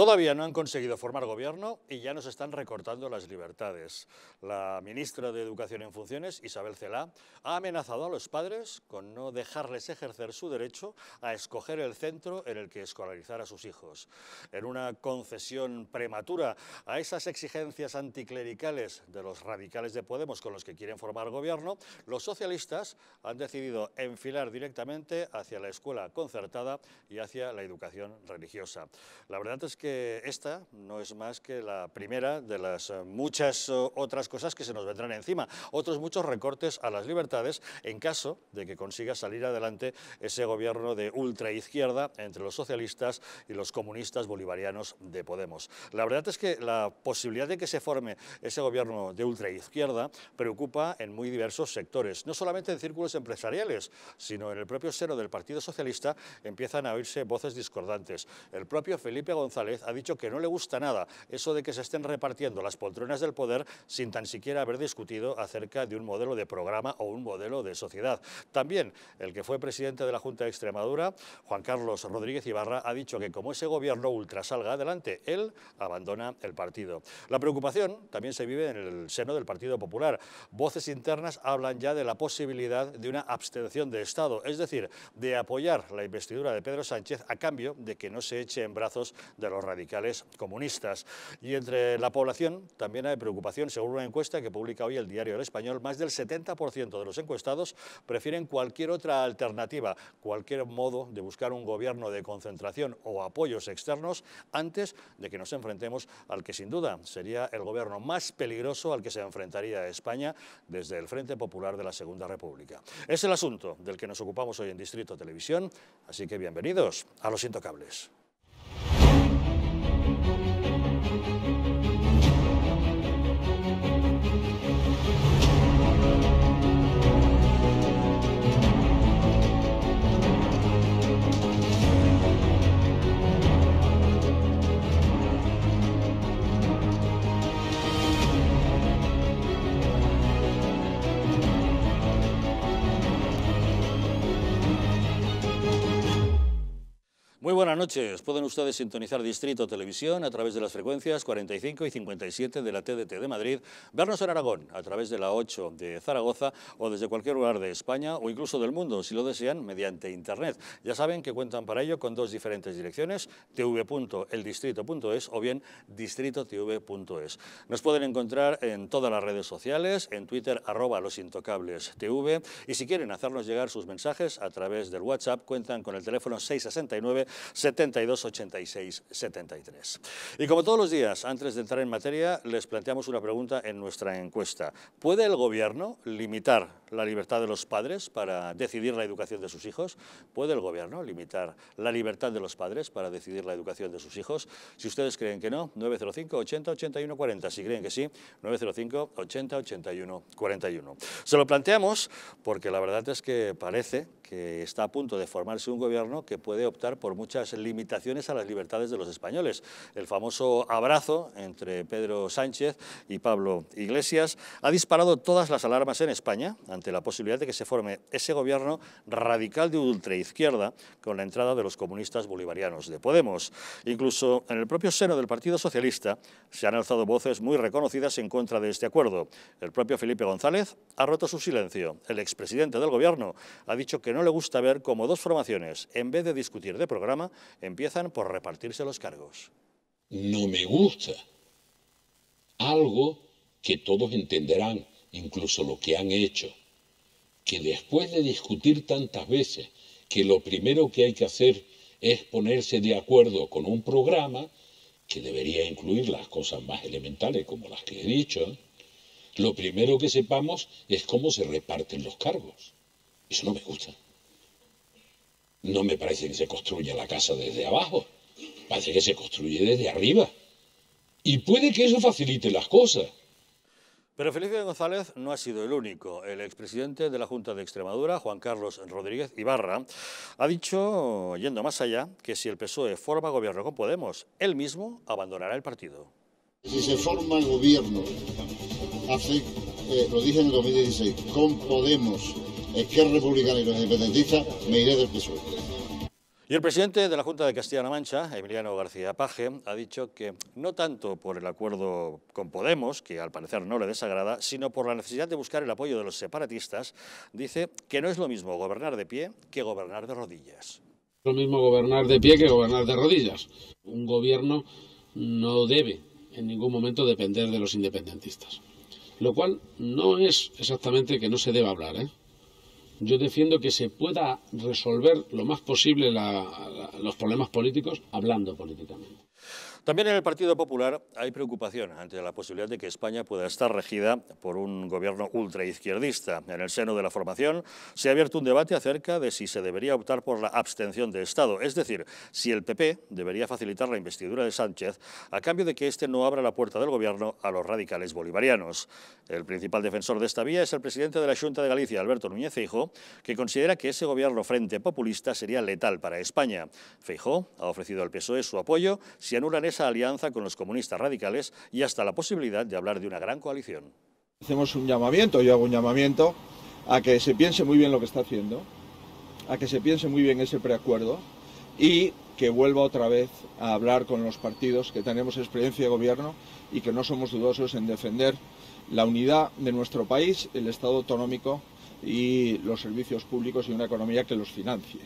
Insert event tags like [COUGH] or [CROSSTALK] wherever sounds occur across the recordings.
Todavía no han conseguido formar gobierno y ya nos están recortando las libertades. La ministra de Educación en Funciones, Isabel Celá, ha amenazado a los padres con no dejarles ejercer su derecho a escoger el centro en el que escolarizar a sus hijos. En una concesión prematura a esas exigencias anticlericales de los radicales de Podemos con los que quieren formar gobierno, los socialistas han decidido enfilar directamente hacia la escuela concertada y hacia la educación religiosa. La verdad es que esta no es más que la primera de las eh, muchas eh, otras cosas que se nos vendrán encima, otros muchos recortes a las libertades en caso de que consiga salir adelante ese gobierno de ultraizquierda entre los socialistas y los comunistas bolivarianos de Podemos. La verdad es que la posibilidad de que se forme ese gobierno de ultraizquierda preocupa en muy diversos sectores, no solamente en círculos empresariales, sino en el propio seno del Partido Socialista empiezan a oírse voces discordantes. El propio Felipe González ha dicho que no le gusta nada eso de que se estén repartiendo las poltronas del poder sin tan siquiera haber discutido acerca de un modelo de programa o un modelo de sociedad. También el que fue presidente de la Junta de Extremadura, Juan Carlos Rodríguez Ibarra, ha dicho que como ese gobierno ultra salga adelante, él abandona el partido. La preocupación también se vive en el seno del Partido Popular. Voces internas hablan ya de la posibilidad de una abstención de Estado, es decir, de apoyar la investidura de Pedro Sánchez a cambio de que no se eche en brazos de los radicales comunistas. Y entre la población también hay preocupación. Según una encuesta que publica hoy el diario El Español, más del 70% de los encuestados prefieren cualquier otra alternativa, cualquier modo de buscar un gobierno de concentración o apoyos externos antes de que nos enfrentemos al que sin duda sería el gobierno más peligroso al que se enfrentaría España desde el Frente Popular de la Segunda República. Es el asunto del que nos ocupamos hoy en Distrito Televisión, así que bienvenidos a Los Intocables. noches. Pueden ustedes sintonizar Distrito Televisión a través de las frecuencias 45 y 57 de la TDT de Madrid, vernos en Aragón a través de la 8 de Zaragoza o desde cualquier lugar de España o incluso del mundo, si lo desean, mediante Internet. Ya saben que cuentan para ello con dos diferentes direcciones, tv.eldistrito.es o bien distritotv.es. Nos pueden encontrar en todas las redes sociales, en Twitter, arroba losintocables.tv y si quieren hacernos llegar sus mensajes a través del WhatsApp, cuentan con el teléfono 669 72 86 73. Y como todos los días, antes de entrar en materia, les planteamos una pregunta en nuestra encuesta. ¿Puede el gobierno limitar la libertad de los padres para decidir la educación de sus hijos? ¿Puede el gobierno limitar la libertad de los padres para decidir la educación de sus hijos? Si ustedes creen que no, 905 80 81 40. Si creen que sí, 905 80 81 41. Se lo planteamos porque la verdad es que parece que está a punto de formarse un gobierno que puede optar por muchas limitaciones a las libertades de los españoles. El famoso abrazo entre Pedro Sánchez y Pablo Iglesias ha disparado todas las alarmas en España ante la posibilidad de que se forme ese gobierno radical de ultraizquierda con la entrada de los comunistas bolivarianos de Podemos. Incluso en el propio seno del Partido Socialista se han alzado voces muy reconocidas en contra de este acuerdo. El propio Felipe González ha roto su silencio. El expresidente del gobierno ha dicho que no le gusta ver cómo dos formaciones, en vez de discutir de programa, empiezan por repartirse los cargos. No me gusta algo que todos entenderán, incluso lo que han hecho, que después de discutir tantas veces que lo primero que hay que hacer es ponerse de acuerdo con un programa que debería incluir las cosas más elementales como las que he dicho, lo primero que sepamos es cómo se reparten los cargos. Eso no me gusta. No me parece que se construya la casa desde abajo, parece que se construye desde arriba. Y puede que eso facilite las cosas. Pero Felipe González no ha sido el único. El expresidente de la Junta de Extremadura, Juan Carlos Rodríguez Ibarra, ha dicho, yendo más allá, que si el PSOE forma gobierno con Podemos, él mismo abandonará el partido. Si se forma gobierno, eh, lo dije en el 2016, con Podemos, Izquierda eh, Republicana y los independentistas, me iré del PSOE. Y el presidente de la Junta de Castilla-La Mancha, Emiliano García Paje, ha dicho que no tanto por el acuerdo con Podemos, que al parecer no le desagrada, sino por la necesidad de buscar el apoyo de los separatistas, dice que no es lo mismo gobernar de pie que gobernar de rodillas. es Lo mismo gobernar de pie que gobernar de rodillas. Un gobierno no debe en ningún momento depender de los independentistas. Lo cual no es exactamente que no se deba hablar, ¿eh? yo defiendo que se pueda resolver lo más posible los problemas políticos hablando políticamente. También en el Partido Popular hay preocupación ante la posibilidad de que España pueda estar regida por un gobierno ultraizquierdista. En el seno de la formación se ha abierto un debate acerca de si se debería optar por la abstención de Estado, es decir, si el PP debería facilitar la investidura de Sánchez a cambio de que éste no abra la puerta del gobierno a los radicales bolivarianos. El principal defensor de esta vía es el presidente de la Junta de Galicia, Alberto Núñez Feijó, que considera que ese gobierno frente populista sería letal para España. Feijóo ha ofrecido al PSOE su apoyo si anulan alianza con los comunistas radicales y hasta la posibilidad de hablar de una gran coalición. Hacemos un llamamiento, yo hago un llamamiento a que se piense muy bien lo que está haciendo, a que se piense muy bien ese preacuerdo y que vuelva otra vez a hablar con los partidos que tenemos experiencia de gobierno y que no somos dudosos en defender la unidad de nuestro país, el Estado autonómico y los servicios públicos y una economía que los financie.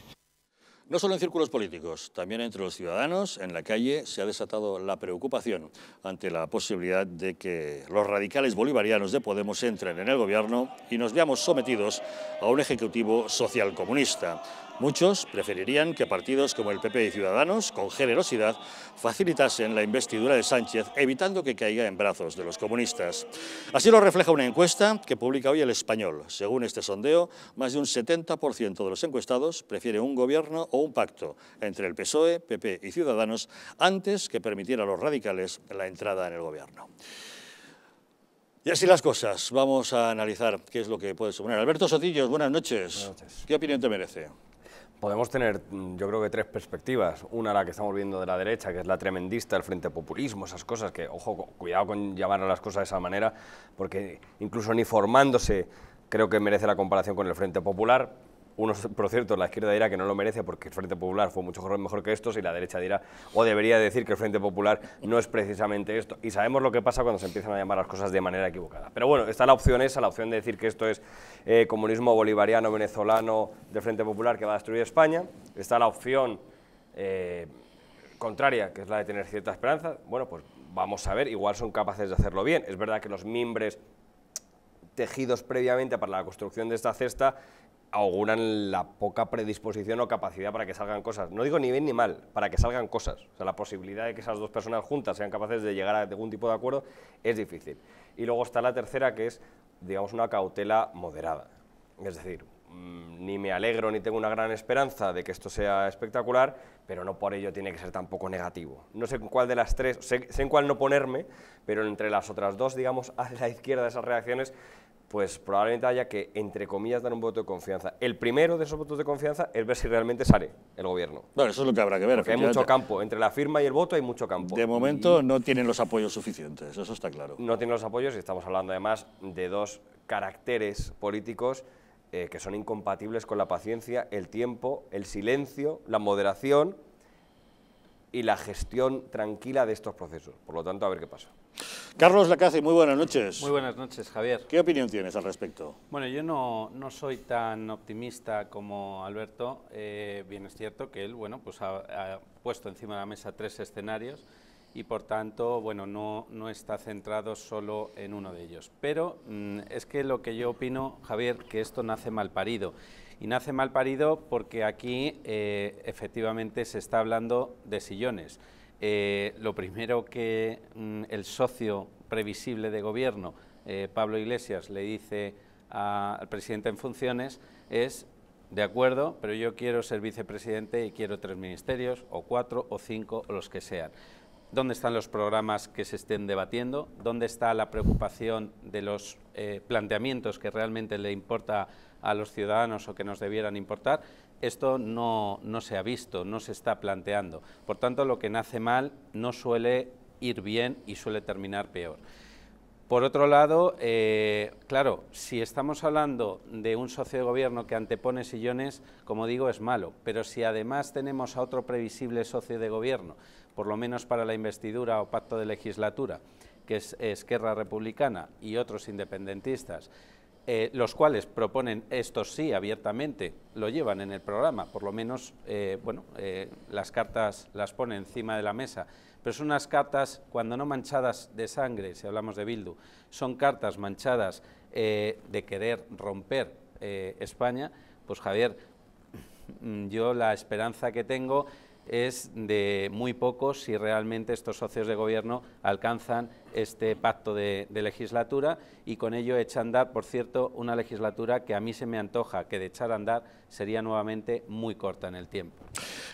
No solo en círculos políticos, también entre los ciudadanos, en la calle se ha desatado la preocupación ante la posibilidad de que los radicales bolivarianos de Podemos entren en el gobierno y nos veamos sometidos a un ejecutivo socialcomunista. Muchos preferirían que partidos como el PP y Ciudadanos, con generosidad, facilitasen la investidura de Sánchez, evitando que caiga en brazos de los comunistas. Así lo refleja una encuesta que publica hoy El Español. Según este sondeo, más de un 70% de los encuestados prefiere un gobierno o un pacto entre el PSOE, PP y Ciudadanos antes que permitir a los radicales la entrada en el gobierno. Y así las cosas. Vamos a analizar qué es lo que puede suponer. Alberto Sotillos, buenas noches. Buenas noches. ¿Qué opinión te merece? Podemos tener, mm, yo creo que tres perspectivas. Una, la que estamos viendo de la derecha, que es la tremendista, el frente populismo, esas cosas que, ojo, cuidado con llamar a las cosas de esa manera, porque incluso ni formándose creo que merece la comparación con el Frente Popular unos, por cierto, la izquierda dirá que no lo merece porque el Frente Popular fue mucho mejor que estos y la derecha dirá, o debería decir que el Frente Popular no es precisamente esto. Y sabemos lo que pasa cuando se empiezan a llamar las cosas de manera equivocada. Pero bueno, está la opción esa, la opción de decir que esto es eh, comunismo bolivariano, venezolano, del Frente Popular que va a destruir España. Está la opción eh, contraria, que es la de tener cierta esperanza. Bueno, pues vamos a ver, igual son capaces de hacerlo bien. Es verdad que los mimbres tejidos previamente para la construcción de esta cesta auguran la poca predisposición o capacidad para que salgan cosas. No digo ni bien ni mal, para que salgan cosas. O sea, la posibilidad de que esas dos personas juntas sean capaces de llegar a algún tipo de acuerdo es difícil. Y luego está la tercera, que es, digamos, una cautela moderada. Es decir, mm, ni me alegro ni tengo una gran esperanza de que esto sea espectacular, pero no por ello tiene que ser tampoco negativo. No sé cuál de las tres, sé, sé, en cuál no ponerme, pero entre las otras dos, digamos, [LAUGHS] a la izquierda de esas reacciones pues probablemente haya que, entre comillas, dar un voto de confianza. El primero de esos votos de confianza es ver si realmente sale el gobierno. Bueno, eso es lo que habrá que ver. hay mucho campo, entre la firma y el voto hay mucho campo. De momento no tienen los apoyos suficientes, eso está claro. No tienen los apoyos y estamos hablando además de dos caracteres políticos eh, que son incompatibles con la paciencia, el tiempo, el silencio, la moderación y la gestión tranquila de estos procesos. Por lo tanto, a ver qué pasa. Carlos Lacaze, muy buenas noches. Muy buenas noches, Javier. ¿Qué opinión tienes al respecto? Bueno, yo no, no soy tan optimista como Alberto. Eh, bien es cierto que él bueno, pues ha, puesto encima de la mesa tres escenarios y por tanto bueno, no, no está centrado solo en uno de ellos. Pero mm, es que lo que yo opino, Javier, que esto nace mal parido. Y nace mal parido porque aquí eh, efectivamente se está hablando de sillones. Eh, lo primero que mm, el socio previsible de gobierno, eh, Pablo Iglesias, le dice al presidente en funciones es, de acuerdo, pero yo quiero ser vicepresidente y quiero tres ministerios, o cuatro, o cinco, o los que sean. ¿Dónde están los programas que se estén debatiendo? ¿Dónde está la preocupación de los planteamientos que realmente le importa a los ciudadanos o que nos debieran importar, esto no, se ha visto, no se está planteando. Por tanto, lo que nace mal no suele ir bien y suele terminar peor. Por otro lado, eh, claro, si estamos hablando de un socio de gobierno que antepone sillones, como digo, es malo, pero si además tenemos a otro previsible socio de gobierno, por lo menos para la investidura o pacto de legislatura, que es Esquerra Republicana y otros independentistas, eh, los cuales proponen esto sí abiertamente, lo llevan en el programa, por lo menos, eh, bueno, eh, las cartas las pone encima de la mesa, pero son unas cartas, cuando no manchadas de sangre, si hablamos de Bildu, son cartas manchadas de querer romper España, pues Javier, yo la esperanza que tengo es de muy poco si realmente estos socios de gobierno alcanzan este pacto de, legislatura y con ello echa a andar, por cierto, una legislatura que a mí se me antoja que de echar a andar sería nuevamente muy corta en el tiempo.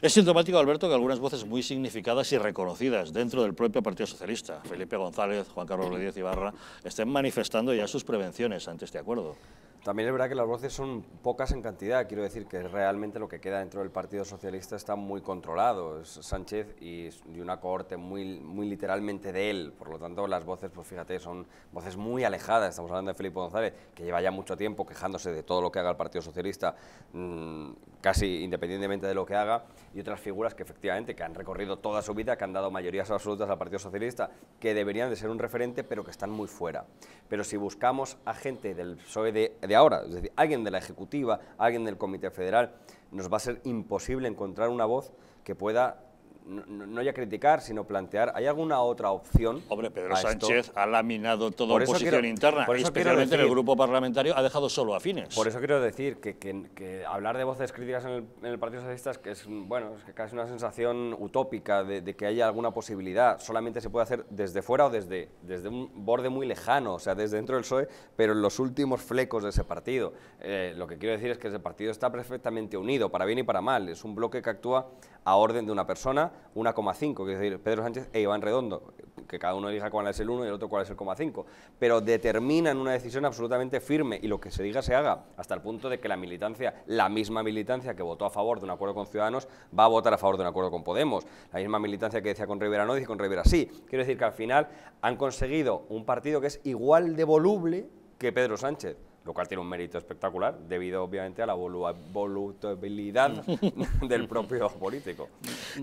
Es sintomático, Alberto, que algunas voces muy significadas y reconocidas dentro del propio Partido Socialista, Felipe González, Juan Carlos [CLEARS THROAT] Rodríguez Ibarra, estén manifestando ya sus prevenciones ante este acuerdo. También es verdad que las voces son pocas en cantidad, quiero decir que realmente lo que queda dentro del Partido Socialista está muy controlado, es Sánchez y, una cohorte muy, muy literalmente de él, por lo tanto las voces, pues fíjate, son voces muy alejadas, estamos hablando de Felipe González, que lleva ya mucho tiempo quejándose de todo lo que haga el Partido Socialista, mm, casi independientemente de lo que haga, y otras figuras que efectivamente que han recorrido toda su vida, que han dado mayorías absolutas al Partido Socialista, que deberían de ser un referente, pero que están muy fuera. Pero si buscamos a gente del PSOE de de ahora, es decir, alguien de la Ejecutiva, alguien del Comité Federal, nos va a ser imposible encontrar una voz que pueda no, ya criticar, sino plantear, ¿hay alguna otra opción? Hombre, Pedro Sánchez ha laminado toda oposición interna, especialmente el grupo parlamentario ha dejado solo a Fines. Por eso quiero decir que, hablar de voces críticas en el, Partido Socialista es, que es, bueno, es casi una sensación utópica de, que haya alguna posibilidad. Solamente se puede hacer desde fuera o desde, desde un borde muy lejano, o sea, desde dentro del PSOE, pero en los últimos flecos de ese partido. Eh, lo que quiero decir es que ese partido está perfectamente unido, para bien y para mal. Es un bloque que actúa a orden de una persona 1,5, que es decir, Pedro Sánchez e Iván Redondo, que cada uno elija cuál es el 1 y el otro cuál es el 5, pero determinan una decisión absolutamente firme y lo que se diga se haga, hasta el punto de que la militancia, la misma militancia que votó a favor de un acuerdo con Ciudadanos, va a votar a favor de un acuerdo con Podemos, la misma militancia que decía con Rivera no, dice con Rivera sí. Quiero decir que al final han conseguido un partido que es igual de voluble que Pedro Sánchez lo cual tiene un mérito espectacular, debido obviamente a la volubilidad [LAUGHS] del propio político.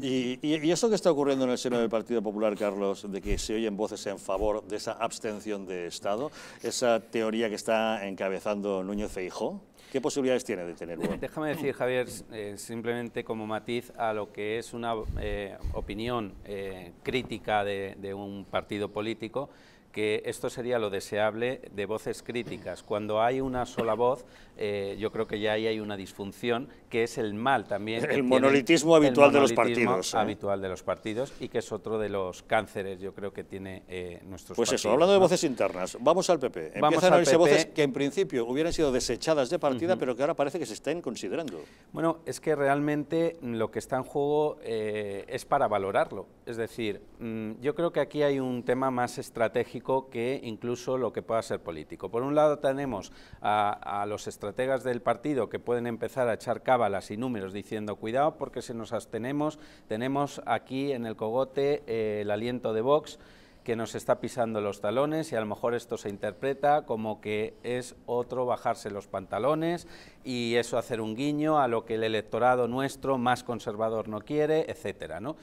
¿Y, eso que está ocurriendo en el seno del Partido Popular, Carlos, de que se oyen voces en favor de esa abstención de Estado, esa teoría que está encabezando Núñez Feijó? ¿Qué posibilidades tiene de tenerlo? Déjame decir, Javier, eh, simplemente como matiz a lo que es una eh, opinión eh, crítica de un partido político, que esto sería lo deseable de voces críticas. Cuando hay una sola voz, eh, yo creo que ya ahí hay una disfunción, que es el mal también. El monolitismo habitual de los partidos. ¿eh? habitual de los partidos y que es otro de los cánceres, yo creo que tiene eh, nuestros Pues eso, hablando de voces internas, vamos al PP. Vamos Empiezan a voces que en principio hubieran sido desechadas de partida, pero que ahora parece que se estén considerando. Bueno, es que realmente lo que está en juego eh, es para valorarlo es decir, mm, yo creo que aquí hay un tema más estratégico que incluso lo que pueda ser político. Por un lado tenemos a, los estrategas del partido que pueden empezar a echar cábalas y números diciendo cuidado porque si nos abstenemos tenemos aquí en el cogote eh, el aliento de Vox que nos está pisando los talones y a lo mejor esto se interpreta como que es otro bajarse los pantalones y eso hacer un guiño a lo que el electorado nuestro más conservador no quiere, etcétera, ¿no?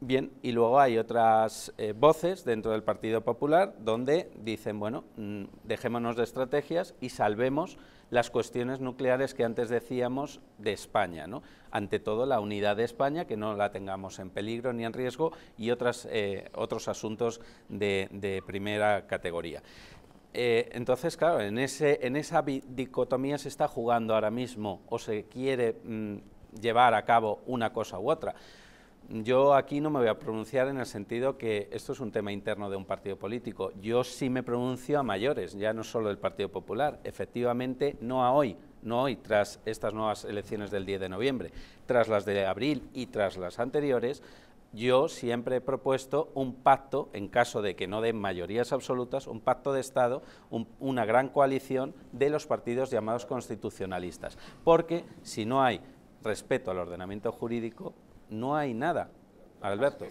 Bien, y luego hay otras eh, voces dentro del Partido Popular donde dicen, bueno, mm, dejémonos de estrategias y salvemos las cuestiones nucleares que antes decíamos de España, ¿no? Ante todo la unidad de España, que no la tengamos en peligro ni en riesgo, y otras, eh, otros asuntos de, primera categoría. Eh, entonces, claro, en, esa dicotomía se está jugando ahora mismo o se quiere mm, llevar a cabo una cosa u otra. Yo aquí no me voy a pronunciar en el sentido que esto es un tema interno de un partido político. Yo sí me pronuncio a mayores, ya no solo del Partido Popular. Efectivamente, no a hoy, no hoy, tras estas nuevas elecciones del 10 de noviembre, tras las de abril y tras las anteriores, yo siempre he propuesto un pacto, en caso de que no den mayorías absolutas, un pacto de Estado, una gran coalición de los partidos llamados constitucionalistas. Porque si no hay respeto al ordenamiento jurídico, no hay nada. Alberto.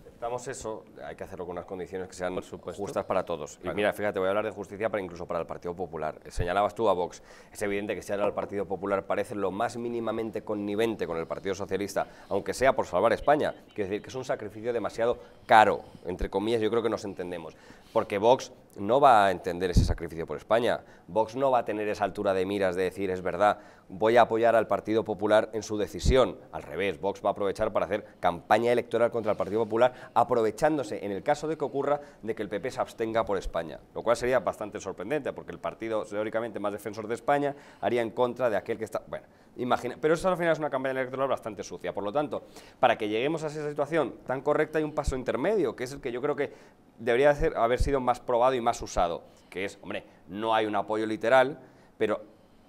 aceptamos eso, hay que hacerlo con unas condiciones que sean justas para todos. Y mira, fíjate, voy a hablar de justicia para incluso para el Partido Popular. Eh, señalabas tú a Vox. Es evidente que si ahora el Partido Popular parece lo más mínimamente connivente con el Partido Socialista, aunque sea por salvar España, quiere decir que es un sacrificio demasiado caro, entre comillas, yo creo que nos entendemos. Porque Vox no va a entender ese sacrificio por España. Vox no va a tener esa altura de miras de decir, es verdad, voy a apoyar al Partido Popular en su decisión. Al revés, Vox va a aprovechar para hacer campaña electoral contra el Partido Popular, aprovechándose, en el caso de que ocurra, de que el PP se abstenga por España. Lo cual sería bastante sorprendente, porque el partido teóricamente más defensor de España haría en contra de aquel que está... Bueno, imagina... Pero eso al final es una campaña electoral bastante sucia. Por lo tanto, para que lleguemos a esa situación tan correcta hay un paso intermedio, que es el que yo creo que debería haber sido más probado y más usado, que es, hombre, no hay un apoyo literal, pero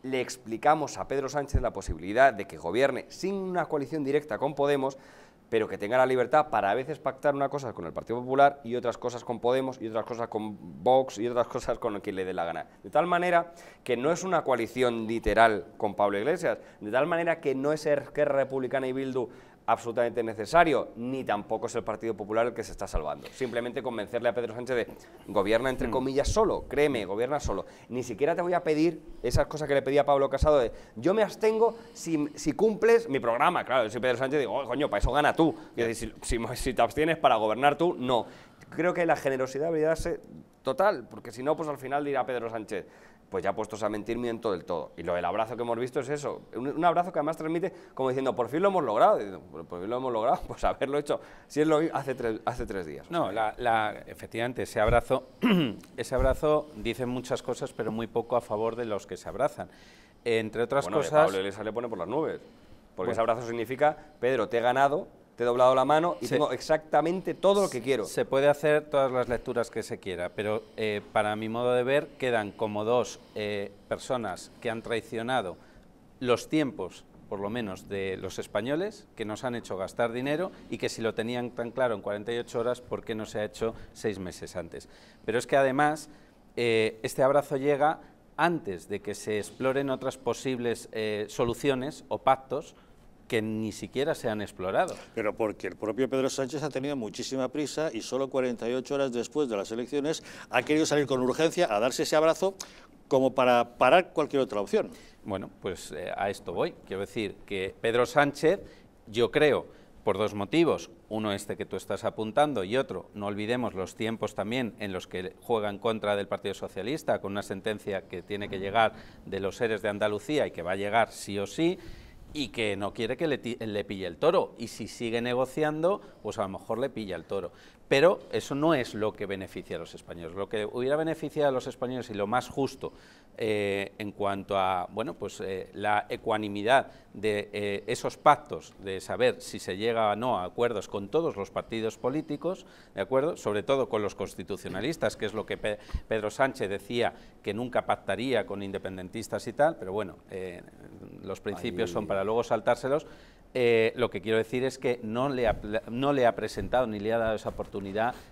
le explicamos a Pedro Sánchez la posibilidad de que gobierne sin una coalición directa con Podemos, pero que tenga la libertad para a veces pactar una cosa con el Partido Popular y otras cosas con Podemos y otras cosas con Vox y otras [LAUGHS] cosas con quien le dé la gana. De tal manera que no es una coalición literal con Pablo Iglesias, de tal manera que no es Esquerra Republicana y Bildu absolutamente necesario, ni tampoco es el Partido Popular el que se está salvando. Simplemente convencerle a Pedro Sánchez de gobierna entre mm. comillas solo, créeme, gobierna solo. Ni siquiera te voy a pedir esas cosas que le pedía Pablo Casado de yo me abstengo si, cumples mi programa. Claro, si Pedro Sánchez digo, oh, coño, para eso gana tú. Y si, si te abstienes para gobernar tú, no. Creo que la generosidad debería darse total, porque si no, pues al final dirá Pedro Sánchez, pues ya puestos a mentir, miento del todo. Y lo del abrazo que hemos visto es eso, un, abrazo que además transmite como diciendo, por fin lo hemos logrado, por fin lo hemos logrado, [LAUGHS] pues haberlo hecho, si es lo hace hace tres días. No, la, efectivamente, ese abrazo, [CLEARS THROAT] ese abrazo dice muchas cosas, pero muy poco a favor de los que se abrazan. Entre otras cosas... Pablo Iglesias le pone por las nubes, porque pues ese abrazo significa, Pedro, te he ganado, te he doblado la mano y tengo exactamente todo lo que quiero. Se puede hacer todas las lecturas que se quiera, pero eh, para mi modo de ver quedan como dos eh, personas que han traicionado los tiempos, por lo menos de los españoles, que nos han hecho gastar dinero y que si lo tenían tan claro en 48 horas, ¿por qué no se ha hecho seis meses antes? Pero es que además eh, este abrazo llega antes de que se exploren otras posibles soluciones o pactos que ni siquiera se han explorado. Pero porque el propio Pedro Sánchez ha tenido muchísima prisa y solo 48 horas después de las elecciones ha querido salir con urgencia a darse ese abrazo como para parar cualquier otra opción. Bueno, pues eh, a esto voy. Quiero decir que Pedro Sánchez, yo creo, por dos motivos. Uno este que tú estás apuntando y otro, no olvidemos los tiempos también en los que juega en contra del Partido Socialista con una sentencia que tiene que llegar de los seres de Andalucía y que va a llegar sí o sí y que no quiere que le, pille el toro. Y si sigue negociando, pues a lo mejor le pilla el toro pero eso no es lo que beneficia a los españoles. Lo que hubiera beneficiado a los españoles y lo más justo eh, en cuanto a bueno, pues, eh, la ecuanimidad de eh, esos pactos, de saber si se llega o no a acuerdos con todos los partidos políticos, ¿de acuerdo? sobre todo con los constitucionalistas, que es lo que Pedro Sánchez decía que nunca pactaría con independentistas y tal, pero bueno, los principios son para luego saltárselos. lo que quiero decir es que no le ha presentado ni le ha dado esa oportunidad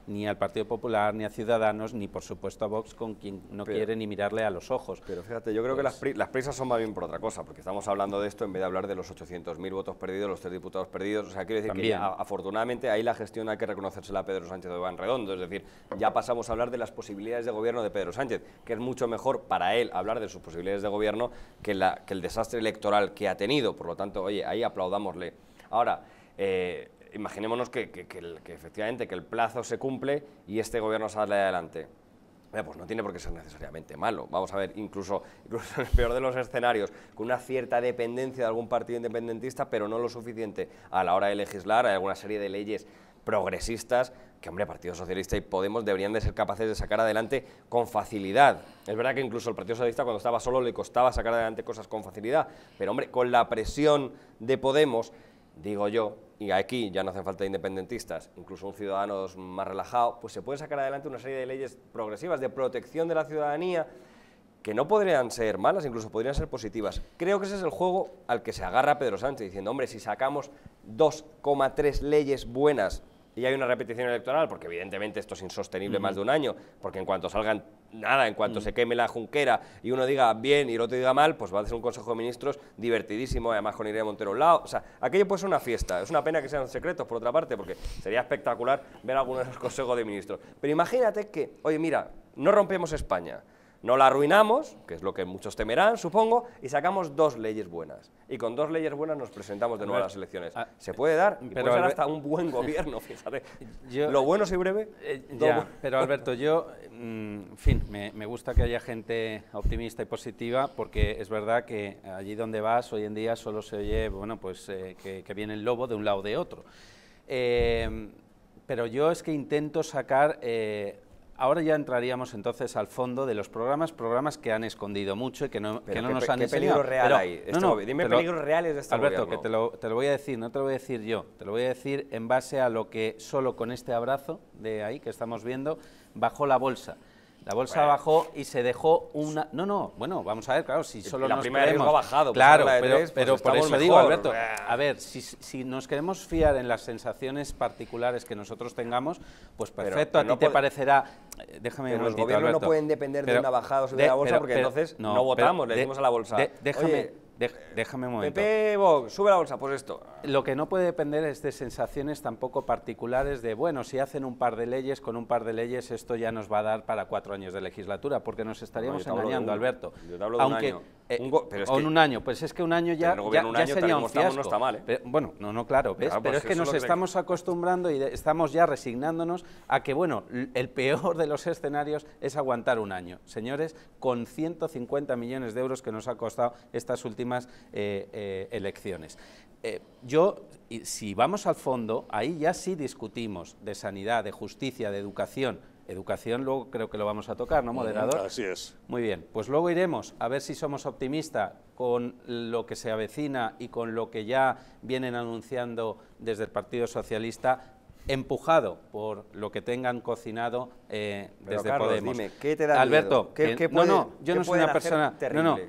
ni al Partido Popular, ni a Ciudadanos, ni por supuesto a Vox, con quien no quiere ni mirarle a los ojos. Pero fíjate, yo creo que pues las, prisas son más bien por otra cosa, porque estamos hablando de esto en vez de hablar de los 800.000 votos perdidos, los tres diputados perdidos. O sea, quiero decir que afortunadamente ahí la gestión hay que reconocérsela a Pedro Sánchez de Van Redondo. Es decir, ya pasamos a hablar de las posibilidades de gobierno de Pedro Sánchez, que es mucho mejor para él hablar de sus posibilidades de gobierno que, el desastre electoral que ha tenido. Por lo tanto, oye, ahí aplaudámosle. Ahora, eh, imaginémonos que, efectivamente que el plazo se cumple y este gobierno sale adelante. Eh, pues no tiene por qué ser necesariamente malo. Vamos a ver, incluso, incluso en el peor de los escenarios, con una cierta dependencia de algún partido independentista, pero no lo suficiente a la hora de legislar, hay alguna serie de leyes progresistas que, hombre, Partido Socialista y Podemos deberían de ser capaces de sacar adelante con facilidad. Es verdad que incluso el Partido Socialista cuando estaba solo le costaba sacar adelante cosas con facilidad, pero, hombre, con la presión de Podemos digo yo, y aquí ya no hacen falta independentistas, incluso un ciudadano más relajado, pues se puede sacar adelante una serie de leyes progresivas de protección de la ciudadanía que no podrían ser malas, incluso podrían ser positivas. Creo que ese es el juego al que se agarra Pedro Sánchez, diciendo, hombre, si sacamos 2,3 leyes buenas y hay una repetición electoral, porque evidentemente esto es insostenible más de un año, porque en cuanto salgan nada, en cuanto mm. se queme la junquera y uno diga bien y el otro diga mal, pues va a ser un Consejo de Ministros divertidísimo, además con Irene Montero al lado. O sea, aquello puede ser una fiesta. Es una pena que sean secretos, por otra parte, porque sería espectacular ver algunos de los [LAUGHS] Consejos de Ministros. Pero imagínate que, oye, mira, no rompemos España no la arruinamos, que es lo que muchos temerán, supongo, y sacamos dos leyes buenas. Y con dos leyes buenas nos presentamos de nuevo a las elecciones. Ah, se puede dar, y pero hasta un buen gobierno, [LAUGHS] fíjate. lo bueno soy breve. Eh, pero Alberto, yo, mm, en fin, me, gusta que haya gente optimista y positiva, porque es verdad que allí donde vas hoy en día solo se oye, bueno, pues eh, que, viene el lobo de un lado o de otro. Eh, pero yo es que intento sacar Ahora ya entraríamos entonces al fondo de los programas, programas que han escondido mucho y que no, nos han ¿qué peligro real hay? no, no, dime peligros reales de este Alberto, que te lo, voy a decir, no te lo voy a decir yo, te lo voy a decir en base a lo que solo con este abrazo de ahí que estamos viendo, bajó la bolsa. La bolsa bajó y se dejó una... No, no, bueno, vamos a ver, claro, si solo la primera no ha bajado. Pues claro, pues pero, por eso digo, Alberto, a ver, si, si, nos queremos fiar en las sensaciones particulares que nosotros tengamos, pues perfecto, a ti te parecerá eh, déjame los gobiernos no pueden depender de una bajada o de, de la bolsa porque entonces no, votamos, le decimos a la bolsa. déjame, déjame un momento. Pepe Vox, sube la bolsa, pues esto. Lo que no puede depender es de sensaciones tampoco particulares de, bueno, si hacen un par de leyes, con un par de leyes esto ya nos va a dar para cuatro años de legislatura, porque nos estaríamos engañando, Alberto. Yo te hablo de un año eh, o en un año, pues es que un año ya, ya, sería No está mal, ¿eh? bueno, no, no, claro, pero pues es que nos estamos acostumbrando y estamos ya resignándonos a que, bueno, el peor de los escenarios es aguantar un año. Señores, con 150 millones de euros que nos ha costado estas últimas eh, elecciones. yo, si vamos al fondo, ahí ya sí discutimos de sanidad, de justicia, de educación, Educación luego creo que lo vamos a tocar, ¿no, moderador? Así es. Muy bien, pues luego iremos a ver si somos optimistas con lo que se avecina y con lo que ya vienen anunciando desde el Partido Socialista, empujado por lo que tengan cocinado eh, desde Carlos, Podemos. te da Alberto, miedo? yo no soy una persona.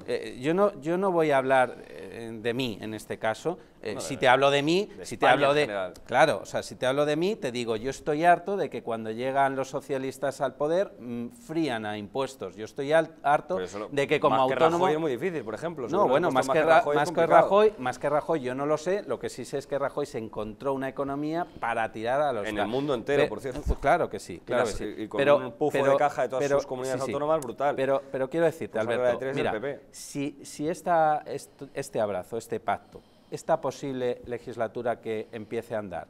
Eh, yo no, yo no voy a hablar eh, de mí en este caso. si te hablo de mí, si te hablo de, claro, o sea, si te hablo de mí, te digo, yo estoy harto de que cuando llegan los socialistas al poder mm, frían a impuestos. Yo estoy harto de que como más autónomo. Que Rajoy es muy difícil, por ejemplo. No, bueno, más, que, más que Rajoy, más que Rajoy, yo no lo sé. Lo que sí sé es que Rajoy se encontró una economía para tirar a los. En el mundo entero, por cierto. [LAUGHS] Claro que sí, claro que sí pero, un pufo de caja de todas pero, sus comunidades autónomas brutal. Pero, pero quiero decirte, pues Alberto, si, si este abrazo, este pacto, esta posible legislatura que empiece a andar,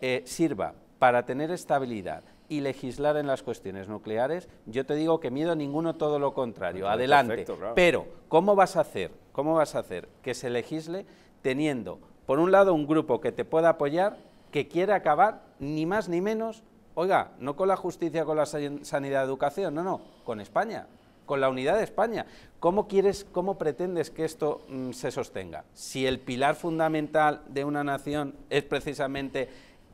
eh, sirva para tener estabilidad y legislar en las cuestiones nucleares, yo te digo que miedo ninguno, todo lo contrario, adelante. Pero, ¿cómo vas a hacer? ¿Cómo vas a hacer que se legisle teniendo, por un lado, un grupo que te pueda apoyar, que quiere acabar ni más ni menos Oiga, no con la justicia, con la sanidad, educación, no, no, con España, con la unidad de España. ¿Cómo quieres, cómo pretendes que esto mm, se sostenga? Si el pilar fundamental de una nación es precisamente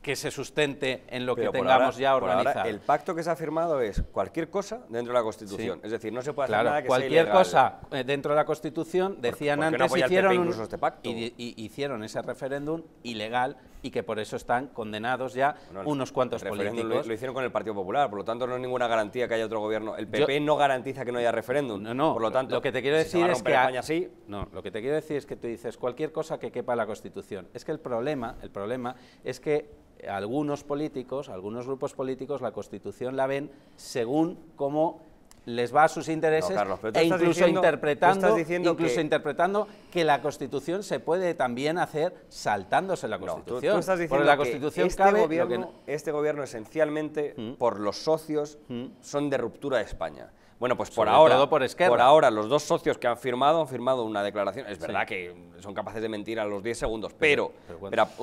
que se sustente en lo que tengamos ya organizado. el pacto que se ha firmado es cualquier cosa dentro de la Constitución. Es decir, no se puede hacer nada que cualquier sea ilegal. cosa eh, dentro de la Constitución, decían antes, hicieron, este Y, hicieron ese referéndum ilegal y que por eso están condenados ya unos cuantos políticos. Lo, hicieron con el Partido Popular, por lo tanto no es ninguna garantía que haya otro gobierno. El PP no garantiza que no haya referéndum. No, no. Por lo tanto, lo que te quiero decir es que No, lo que te quiero decir es que tú dices cualquier cosa que quepa la Constitución. Es que el problema, el problema es que algunos políticos, algunos grupos políticos, la Constitución la ven según cómo les va a sus intereses e incluso, interpretando, incluso que... interpretando que la Constitución se puede también hacer saltándose la Constitución. No, que este, gobierno, este gobierno esencialmente, mm. por los socios, mm. son de ruptura de España. Bueno, pues por ahora, por, ahora los dos socios que han firmado han firmado una declaración. Es verdad que son capaces de mentir a los 10 segundos, pero,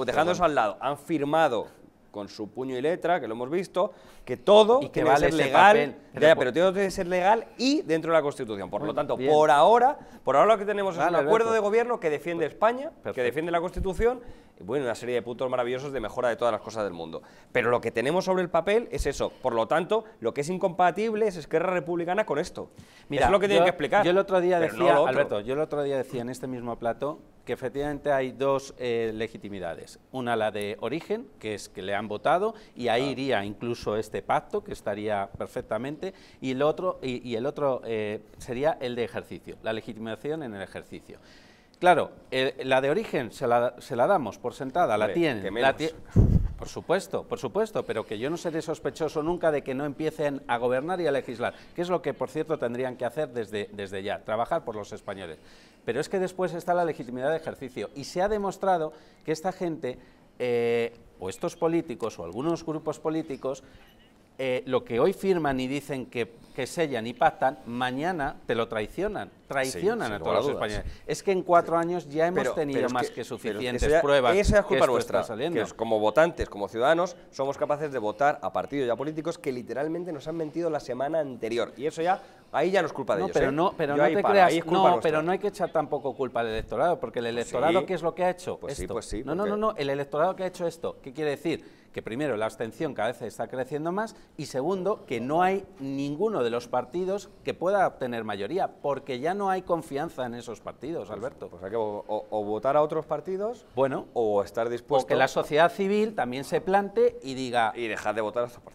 dejando eso al lado, han firmado con su puño y letra, que lo hemos visto, que todo ser legal, pero tiene que ser legal y dentro de la Constitución. Por lo tanto, por ahora, por ahora lo que tenemos es un acuerdo de gobierno que defiende pues, España, que defiende la Constitución bueno, una serie de puntos maravillosos de mejora de todas las cosas del mundo. Pero lo que tenemos sobre el papel es eso. Por lo tanto, lo que es incompatible es Esquerra Republicana con esto. Mira, es lo que tienen que explicar. Yo el otro día decía, Alberto, yo el otro día decía en este mismo plato que efectivamente hay dos eh, legitimidades. Una, la de origen, que es que le han votado, y ahí ah. iría incluso este pacto, que estaría perfectamente, y el otro, el otro eh, sería el de ejercicio, la legitimación en el ejercicio. Claro, eh, la de origen se la, damos por sentada, la tienen. por supuesto, por supuesto, pero que yo no seré sospechoso nunca de que no empiecen a gobernar y a legislar, que es lo que, por cierto, tendrían que hacer desde, desde ya, trabajar por los españoles. Pero es que después está la legitimidad de ejercicio y se ha demostrado que esta gente eh, o estos políticos o algunos grupos políticos eh, lo que hoy firman y dicen que, que, sellan y pactan, mañana te lo traicionan, traicionan a todos los españoles. Es que en cuatro años ya hemos tenido más que, suficientes pruebas. pruebas. Esa es culpa nuestra, que es, como votantes, como ciudadanos, somos capaces de votar a partidos y a políticos que literalmente nos han mentido la semana anterior. Y eso ya Ahí ya no es culpa de ellos. Pero ¿eh? no, pero hay que echar tampoco culpa al electorado, porque el pues electorado, ¿qué es lo que ha hecho? Pues sí, pues sí. No, no, no, no. El electorado que ha hecho esto, ¿qué quiere decir? Que primero la abstención cada vez está creciendo más y segundo, que no hay ninguno de los partidos que pueda obtener mayoría, porque ya no hay confianza en esos partidos, pues, Alberto. Pues o, votar a otros partidos, bueno, o estar dispuesto. O que la sociedad civil también se plante y diga. Y dejar de votar a esos partidos.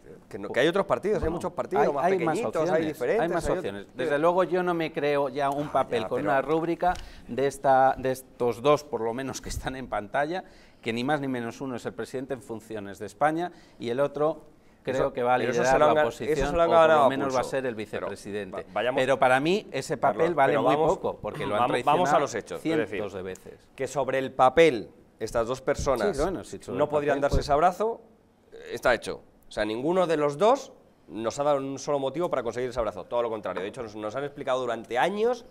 Que, hay otros partidos, hay muchos partidos, hay, más hay hay más desde luego yo no me creo ya un ah, papel con una rúbrica de, esta, de estos dos, por lo menos, [LAUGHS] que están en pantalla, que ni más ni menos uno es el presidente en funciones de España y el otro creo que va a liderar la oposición, o por lo menos va a ser el vicepresidente. Pero, para mí ese papel vale muy poco, porque lo han vamos, cientos de veces. Que sobre el papel estas dos personas no podrían darse pues ese abrazo, eh, está hecho. O sea, ninguno de los dos nos ha dado un solo motivo para conseguir ese abrazo, todo lo contrario. De hecho, nos, han explicado durante años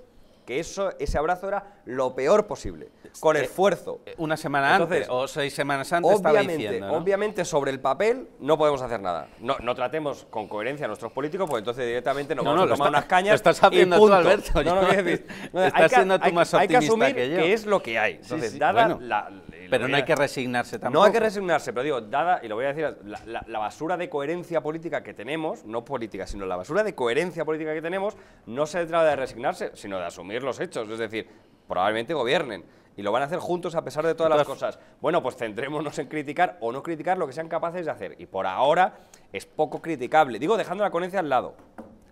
que eso, ese abrazo era lo peor posible, con eh, esfuerzo. Eh, una semana antes o seis semanas antes obviamente, estaba diciendo, Obviamente, sobre el papel no podemos hacer nada. No, no tratemos con coherencia a nuestros políticos, porque entonces directamente nos vamos no, a tomar unas cañas. Lo estás haciendo y tú, Alberto. No, no, [LAUGHS] estás siendo tú más hay, optimista hay que asumir que, yo. es lo que hay. Entonces, dada la, pero no hay que resignarse tampoco. No hay que resignarse, pero digo, dada, y lo voy a decir, la, basura de coherencia política que tenemos, no política, sino la basura de coherencia política que tenemos, no se trata de resignarse, sino de asumir los hechos. Es decir, probablemente gobiernen. Y lo van a hacer juntos a pesar de todas las cosas. Bueno, pues centrémonos en criticar o no criticar lo que sean capaces de hacer. Y por ahora es poco criticable. Digo, dejando la coherencia al lado.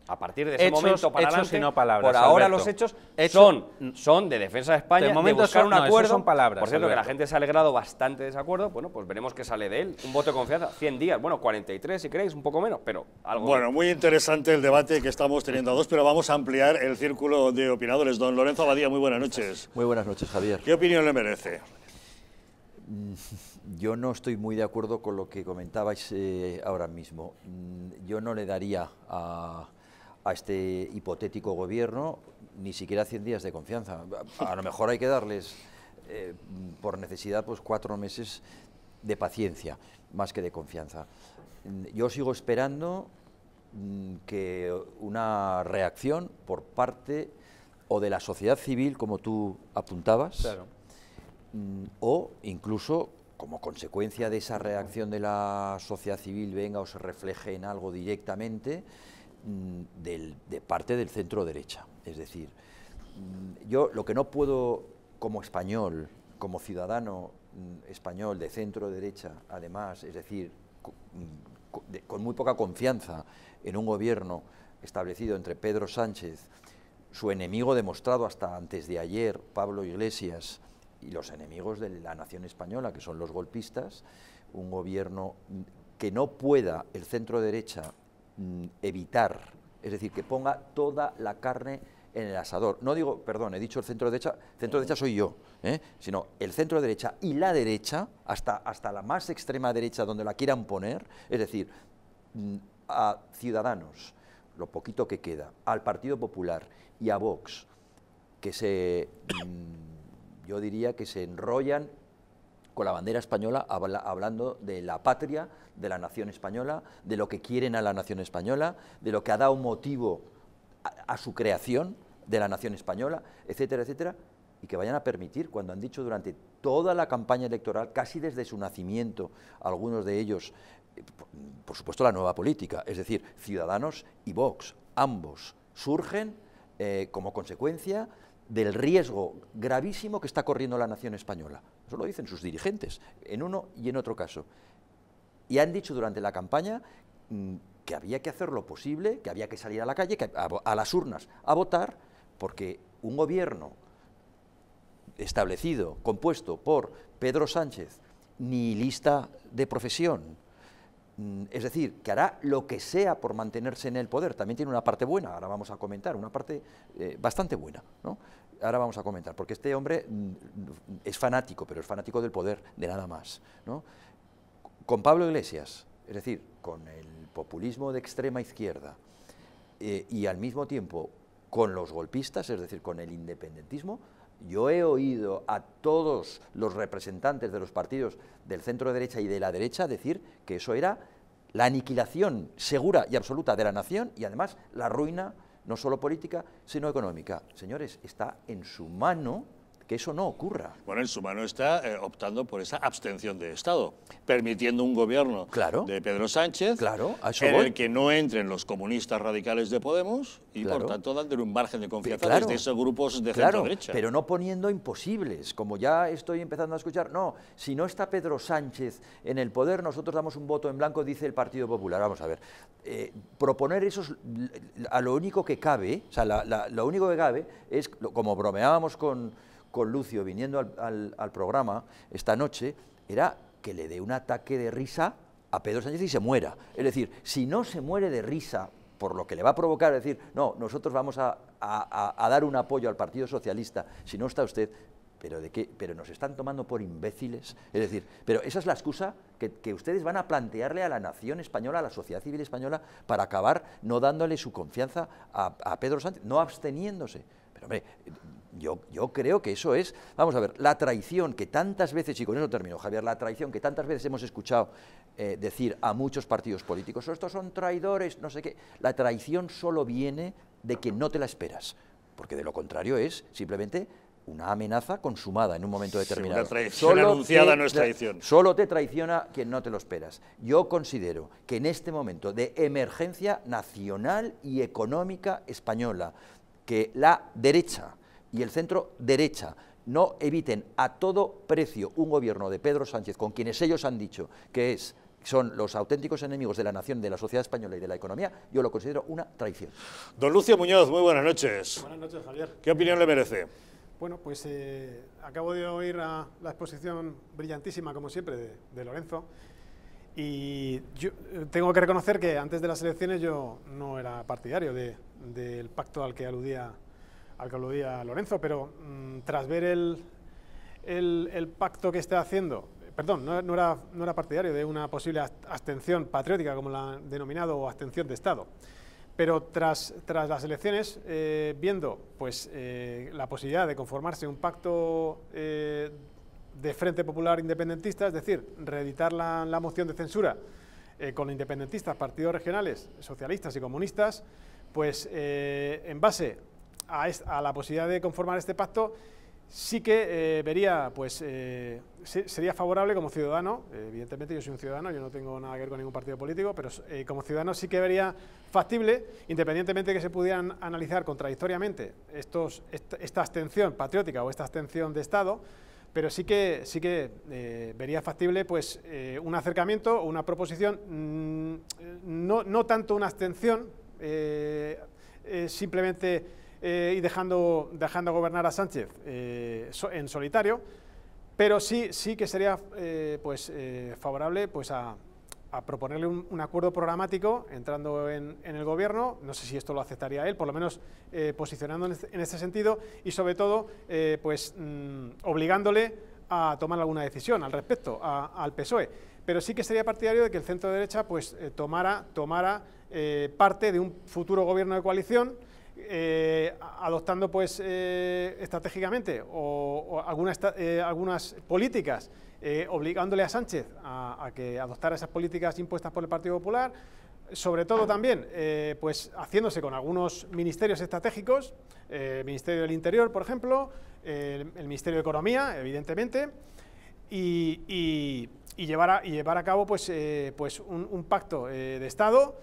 A partir de ese momento para palabras, por ahora los hechos, son, son, de defensa de España, de, momento buscar un acuerdo. palabras, por cierto, que la gente se ha alegrado bastante de ese acuerdo, bueno, pues veremos qué sale de él. Un voto de confianza, 100 días, bueno, 43 si queréis, un poco menos, pero algo... Bueno, muy interesante el debate que estamos teniendo a dos, pero vamos a ampliar el círculo de opinadores. Don Lorenzo Abadía, muy buenas noches. Muy buenas noches, Javier. ¿Qué opinión le merece? Mm, yo no estoy muy de acuerdo con lo que comentabais eh, ahora mismo. Mm, yo no le daría a a este hipotético gobierno ni siquiera 100 días de confianza. A, lo mejor hay que darles, eh, por necesidad, pues cuatro meses de paciencia, más que de confianza. Yo sigo esperando mm, que una reacción por parte o de la sociedad civil, como tú apuntabas, mm, o incluso como consecuencia de esa reacción de la sociedad civil venga o se refleje en algo directamente, Mm, de parte del centro derecha. Es decir, mm, yo lo que no puedo como español, como ciudadano mm, español de centro derecha, además, es decir, con muy poca confianza en un gobierno establecido entre Pedro Sánchez, su enemigo demostrado hasta antes de ayer, Pablo Iglesias, y los enemigos de la nación española, que son los golpistas, un gobierno que no pueda el centro derecha Mm, evitar, es decir, que ponga toda la carne en el asador. No digo, perdón, he dicho el centro derecha, centro derecha soy yo, ¿eh? sino el centro derecha y la derecha, hasta, hasta la más extrema derecha donde la quieran poner, es decir, mm, a Ciudadanos, lo poquito que queda, al Partido Popular y a Vox, que se, mm, yo diría que se enrollan con la bandera española, hablando de la patria, de la nación española, de lo que quieren a la nación española, de lo que ha dado motivo a, su creación de la nación española, etcétera, etcétera, y que vayan a permitir, cuando han dicho durante toda la campaña electoral, casi desde su nacimiento, algunos de ellos, eh, por supuesto la nueva política, es decir, Ciudadanos y Vox, ambos surgen eh, como consecuencia del riesgo gravísimo que está corriendo la nación española. Eso lo dicen sus dirigentes, en uno y en otro caso. Y han dicho durante la campaña mm, que había que hacer lo posible, que había que salir a la calle, a, las urnas, a votar, porque un gobierno establecido, compuesto por Pedro Sánchez, ni lista de profesión, Mm, es decir, que hará lo que sea por mantenerse en el poder. También tiene una parte buena, ahora vamos a comentar, una parte eh, bastante buena. ¿no? Ahora vamos a comentar, porque este hombre mm, es fanático, pero es fanático del poder, de nada más. Con Pablo Iglesias, es decir, con el populismo de extrema izquierda eh, y al mismo tiempo con los golpistas, es decir, con el independentismo, yo he oído a todos los representantes de los partidos del centro derecha y de la derecha decir que eso era la aniquilación segura y absoluta de la nación y además la ruina no solo política, sino económica. Señores, está en su mano que eso no ocurra. Bueno, en su mano está eh, optando por esa abstención de Estado, permitiendo un gobierno de Pedro Sánchez claro, en el que no entren los comunistas radicales de Podemos y por tanto dándole un margen de confianza desde esos grupos de centro derecha. Pero no poniendo imposibles, como ya estoy empezando a escuchar. No, si no está Pedro Sánchez en el poder, nosotros damos un voto en blanco, dice el Partido Popular. Vamos a ver, eh, proponer eso a lo único que cabe, o sea, lo único que cabe es, como bromeábamos con con Lucio viniendo al, programa esta noche era que le dé un ataque de risa a Pedro Sánchez y se muera. Es decir, si no se muere de risa por lo que le va a provocar, decir, no, nosotros vamos a, dar un apoyo al Partido Socialista, si no está usted, pero, de qué, pero nos están tomando por imbéciles. Es decir, pero esa es la excusa que, ustedes van a plantearle a la nación española, a la sociedad civil española, para acabar no dándole su confianza a, a Pedro Sánchez, no absteniéndose. Pero hombre, yo, creo que eso es, vamos a ver, la traición que tantas veces, y con eso termino, Javier, la traición que tantas veces hemos escuchado eh, decir a muchos partidos políticos, oh, estos son traidores, no sé qué, la traición solo viene de que no te la esperas, porque de lo contrario es simplemente una amenaza consumada en un momento determinado. solo anunciada no es traición. Solo te traiciona quien no te lo esperas. Yo considero que en este momento de emergencia nacional y económica española, que la derecha y el centro derecha no eviten a todo precio un gobierno de Pedro Sánchez, con quienes ellos han dicho que es son los auténticos enemigos de la nación, de la sociedad española y de la economía, yo lo considero una traición. Don Lucio Muñoz, muy buenas noches. Buenas noches, Javier. ¿Qué opinión le merece? Bueno, pues eh, acabo de oír a la exposición brillantísima, como siempre, de, Lorenzo. Y yo eh, tengo que reconocer que antes de las elecciones yo no era partidario del pacto al que aludía al que aludía Lorenzo, pero mm, tras ver el, pacto que está haciendo, perdón, no, era, partidario de una posible abstención patriótica, como la han denominado, o abstención de Estado. Pero tras, las elecciones, eh, viendo pues, eh, la posibilidad de conformarse un pacto eh, de Frente Popular Independentista, es decir, reeditar la moción de censura con independentistas, partidos regionales, socialistas y comunistas, pues en base a, la posibilidad de conformar este pacto, sí que eh, vería, pues eh, sería favorable como ciudadano, evidentemente yo soy un ciudadano, yo no tengo nada que ver con ningún partido político, pero eh, como ciudadano sí que vería factible, independientemente de que se pudieran analizar contradictoriamente estos, esta, abstención patriótica o esta abstención de Estado, pero sí que, sí que vería factible pues, un acercamiento o una proposición, mm, no, no, tanto una abstención, simplemente eh, y dejando, dejando gobernar a Sánchez eh, en solitario, pero sí, sí que sería eh, pues, favorable pues, a, proponerle un, acuerdo programático entrando en, el gobierno, no sé si esto lo aceptaría él, por lo menos posicionando este, en este, sentido y sobre todo pues, mm, obligándole a tomar alguna decisión al respecto, al PSOE. Pero sí que sería partidario de que el centro derecha pues, tomara, tomara parte de un futuro gobierno de coalición eh, adoptando pues eh, estratégicamente o, eh, algunas, políticas obligándole a Sánchez a, que adoptara esas políticas impuestas por el Partido Popular, sobre todo también pues haciéndose con algunos ministerios estratégicos, el Ministerio del Interior, por ejemplo, el, Ministerio de Economía, evidentemente, y, llevar, a, y llevar a cabo pues, pues un, un pacto de Estado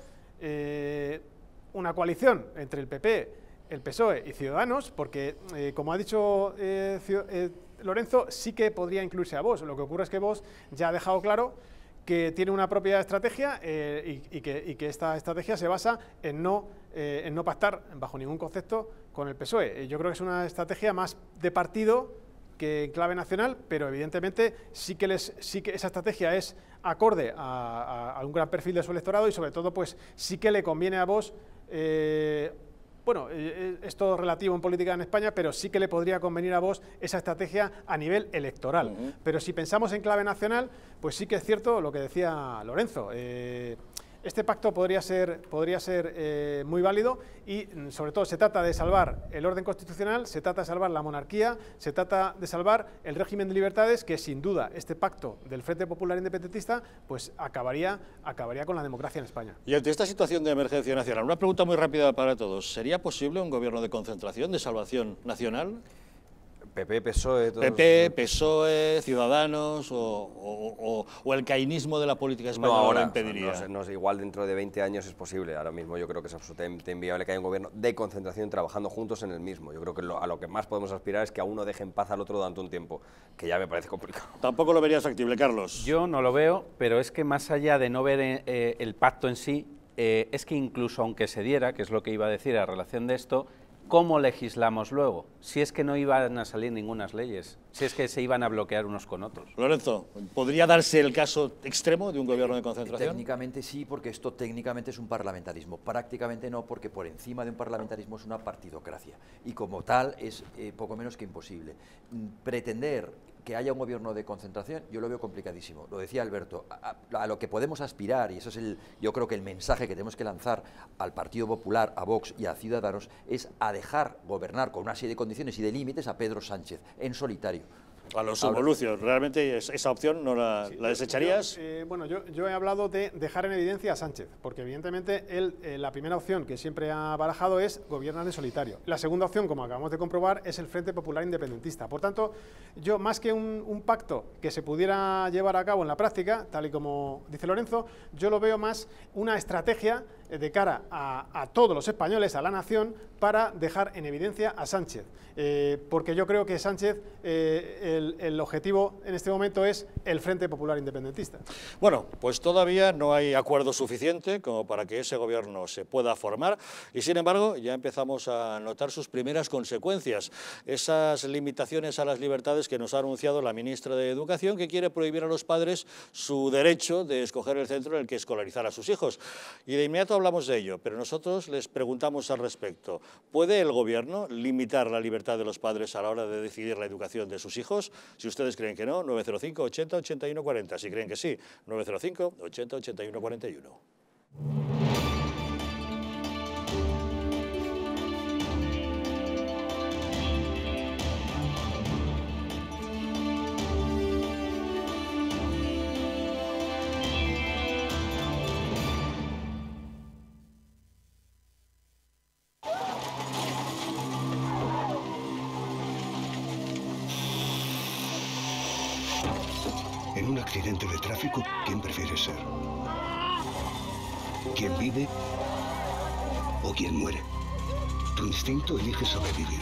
una coalición entre el PP, el PSOE y Ciudadanos, porque, eh, como ha dicho eh, eh, Lorenzo, sí que podría incluirse a vos. Lo que ocurre es que vos ya ha dejado claro que tiene una propia estrategia y, que, esta estrategia se basa en no, pactar bajo ningún concepto con el PSOE. Yo creo que es una estrategia más de partido que en clave nacional, pero evidentemente sí que, les, sí que esa estrategia es acorde a, a, un gran perfil de su electorado y sobre todo pues sí que le conviene a vos eh, bueno, eh, eh, es todo relativo en política en España, pero sí que le podría convenir a vos esa estrategia a nivel electoral. Pero si pensamos en clave nacional, pues sí que es cierto lo que decía Lorenzo. Este pacto podría ser, podría ser eh, muy válido y, mm, sobre todo, se trata de salvar el orden constitucional, se trata de salvar la monarquía, se trata de salvar el régimen de libertades que, sin duda, este pacto del Frente Popular Independentista pues acabaría, acabaría con la democracia en España. Y ante esta situación de emergencia nacional, una pregunta muy rápida para todos. ¿Sería posible un gobierno de concentración, de salvación nacional? PP, PSOE... PP, PSOE, Ciudadanos o, o, el cainismo de la política española no, ahora, lo impediría. No, no, igual dentro de 20 años es posible. Ahora mismo yo creo que es absolutamente inviable que haya un gobierno de concentración trabajando juntos en el mismo. Yo creo que a lo que más podemos aspirar es que a uno deje en paz al otro durante un tiempo, que ya me parece complicado. Tampoco lo verías factible, Carlos. Yo no lo veo, pero es que más allá de no ver eh, el pacto en sí, eh, es que incluso aunque se diera, que es lo que iba a decir a relación de esto, ¿cómo legislamos luego? Si es que no iban a salir ningunas leyes, si es que se iban a bloquear unos con otros. Lorenzo, ¿podría darse el caso extremo de un gobierno de concentración? Técnicamente sí, porque esto técnicamente es un parlamentarismo. Prácticamente no, porque por encima de un parlamentarismo es una partidocracia. Y como tal es eh, poco menos que imposible. Mm, pretender que haya un gobierno de concentración, yo lo veo complicadísimo. Lo decía Alberto, a, lo que podemos aspirar, y eso es el, yo creo que el mensaje que tenemos que lanzar al Partido Popular, a Vox y a Ciudadanos, es a dejar gobernar con una serie de condiciones y de límites a Pedro Sánchez en solitario. A los evolucios. ¿realmente esa opción no la, desecharías? Eh, bueno, yo, he hablado de dejar en evidencia a Sánchez, porque evidentemente él, eh, la primera opción que siempre ha barajado es gobiernar en solitario. La segunda opción, como acabamos de comprobar, es el Frente Popular Independentista. Por tanto, yo, más que un, pacto que se pudiera llevar a cabo en la práctica, tal y como dice Lorenzo, yo lo veo más una estrategia de cara a, todos los españoles, a la nación, para dejar en evidencia a Sánchez. Eh, porque yo creo que Sánchez el, objetivo en este momento es el Frente Popular Independentista. Bueno, pues todavía no hay acuerdo suficiente como para que ese gobierno se pueda formar y sin embargo ya empezamos a notar sus primeras consecuencias, esas limitaciones a las libertades que nos ha anunciado la ministra de Educación que quiere prohibir a los padres su derecho de escoger el centro en el que escolarizar a sus hijos. Y de inmediato hablamos de ello, pero nosotros les preguntamos al respecto, ¿puede el gobierno limitar la libertad de los padres a la hora de decidir la educación de sus hijos? Si ustedes creen que no, 905 80 81 40. Si creen que sí, 905 80 81 41. ser. ¿Quién vive o quién muere? Tu instinto elige sobrevivir.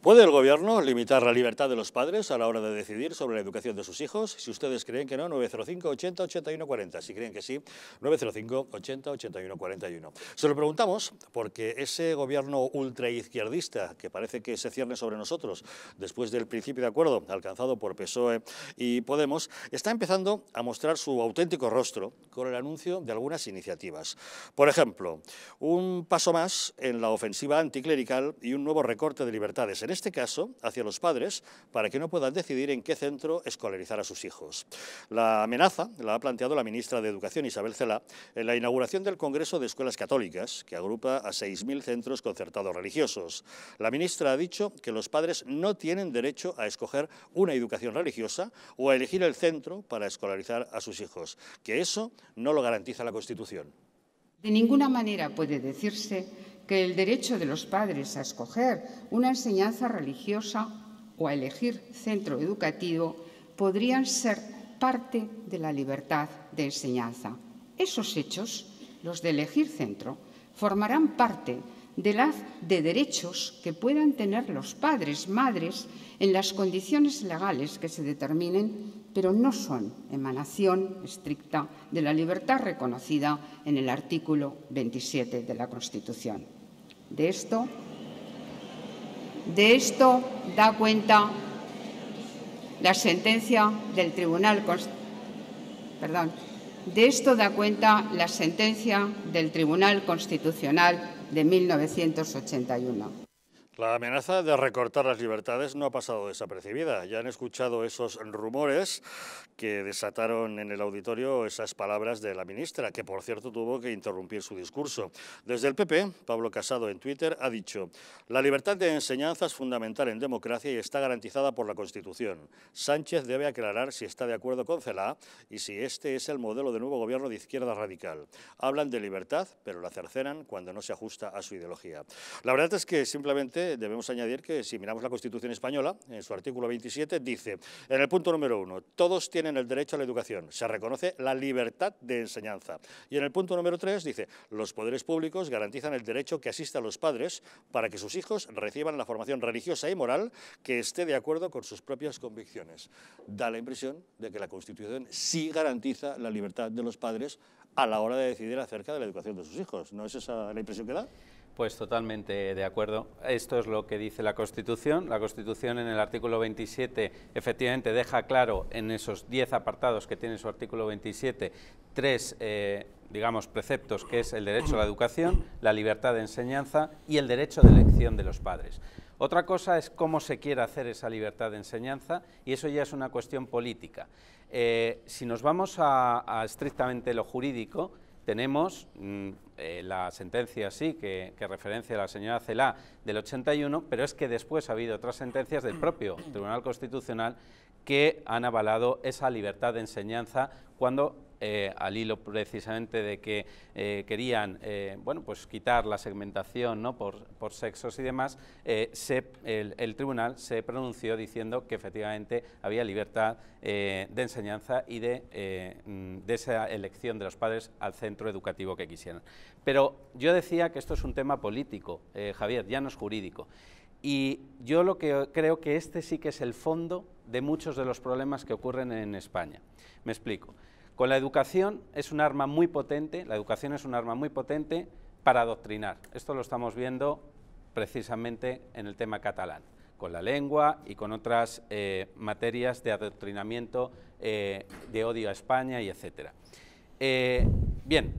¿Puede el Gobierno limitar la libertad de los padres a la hora de decidir sobre la educación de sus hijos? Si ustedes creen que no, 905 80 81 40. Si creen que sí, 905 80 81 41. Se lo preguntamos porque ese Gobierno ultraizquierdista que parece que se cierne sobre nosotros después del principio de acuerdo alcanzado por PSOE y Podemos, está empezando a mostrar su auténtico rostro con el anuncio de algunas iniciativas. Por ejemplo, un paso más en la ofensiva anticlerical y un nuevo recorte de libertades en este caso hacia los padres, para que no puedan decidir en qué centro escolarizar a sus hijos. La amenaza la ha planteado la ministra de Educación, Isabel Cela, en la inauguración del Congreso de Escuelas Católicas, que agrupa a 6.000 centros concertados religiosos. La ministra ha dicho que los padres no tienen derecho a escoger una educación religiosa o a elegir el centro para escolarizar a sus hijos, que eso no lo garantiza la Constitución. De ninguna manera puede decirse que el derecho de los padres a escoger una enseñanza religiosa o a elegir centro educativo podrían ser parte de la libertad de enseñanza. Esos hechos, los de elegir centro, formarán parte de derechos que puedan tener los padres, madres, en las condiciones legales que se determinen, pero no son emanación estricta de la libertad reconocida en el artículo 27 de la Constitución. De esto, de esto da cuenta la sentencia del Tribunal perdón, de esto da cuenta la sentencia del Tribunal Constitucional de 1981. La amenaza de recortar las libertades no ha pasado desapercibida. Ya han escuchado esos rumores que desataron en el auditorio esas palabras de la ministra, que por cierto tuvo que interrumpir su discurso. Desde el PP, Pablo Casado en Twitter ha dicho, la libertad de enseñanza es fundamental en democracia y está garantizada por la Constitución. Sánchez debe aclarar si está de acuerdo con cela y si este es el modelo de nuevo gobierno de izquierda radical. Hablan de libertad, pero la cercenan cuando no se ajusta a su ideología. La verdad es que simplemente debemos añadir que si miramos la Constitución española, en su artículo 27 dice, en el punto número uno, todos tienen el derecho a la educación, se reconoce la libertad de enseñanza. Y en el punto número tres dice, los poderes públicos garantizan el derecho que asista a los padres para que sus hijos reciban la formación religiosa y moral que esté de acuerdo con sus propias convicciones. Da la impresión de que la Constitución sí garantiza la libertad de los padres a la hora de decidir acerca de la educación de sus hijos. ¿No es esa la impresión que da? Pues totalmente de acuerdo. Esto es lo que dice la Constitución. La Constitución en el artículo 27 efectivamente deja claro en esos 10 apartados que tiene su artículo 27 tres, eh, digamos, preceptos que es el derecho a la educación, la libertad de enseñanza y el derecho de elección de los padres. Otra cosa es cómo se quiere hacer esa libertad de enseñanza y eso ya es una cuestión política. Eh, si nos vamos a estrictamente lo jurídico, tenemos, mm, eh, la sentencia sí que, referencia a la señora Celá del 81, pero es que después ha habido otras sentencias del propio Tribunal Constitucional que han avalado esa libertad de enseñanza cuando eh, al hilo precisamente de que eh, querían eh, bueno, pues quitar la segmentación ¿no? por, sexos y demás, el, tribunal se pronunció diciendo que efectivamente había libertad de enseñanza y de, mm, de, esa elección de los padres al centro educativo que quisieran. Pero yo decía que esto es un tema político, Javier, ya no es jurídico. Y yo lo que creo que este sí que es el fondo de muchos de los problemas que ocurren en España. Me explico. Con la educación es un arma muy potente, la educación es un arma muy potente para adoctrinar. Esto lo estamos viendo precisamente en el tema catalán, con la lengua y con otras eh, materias de adoctrinamiento, eh, de odio a España y etcétera. Eh, bien,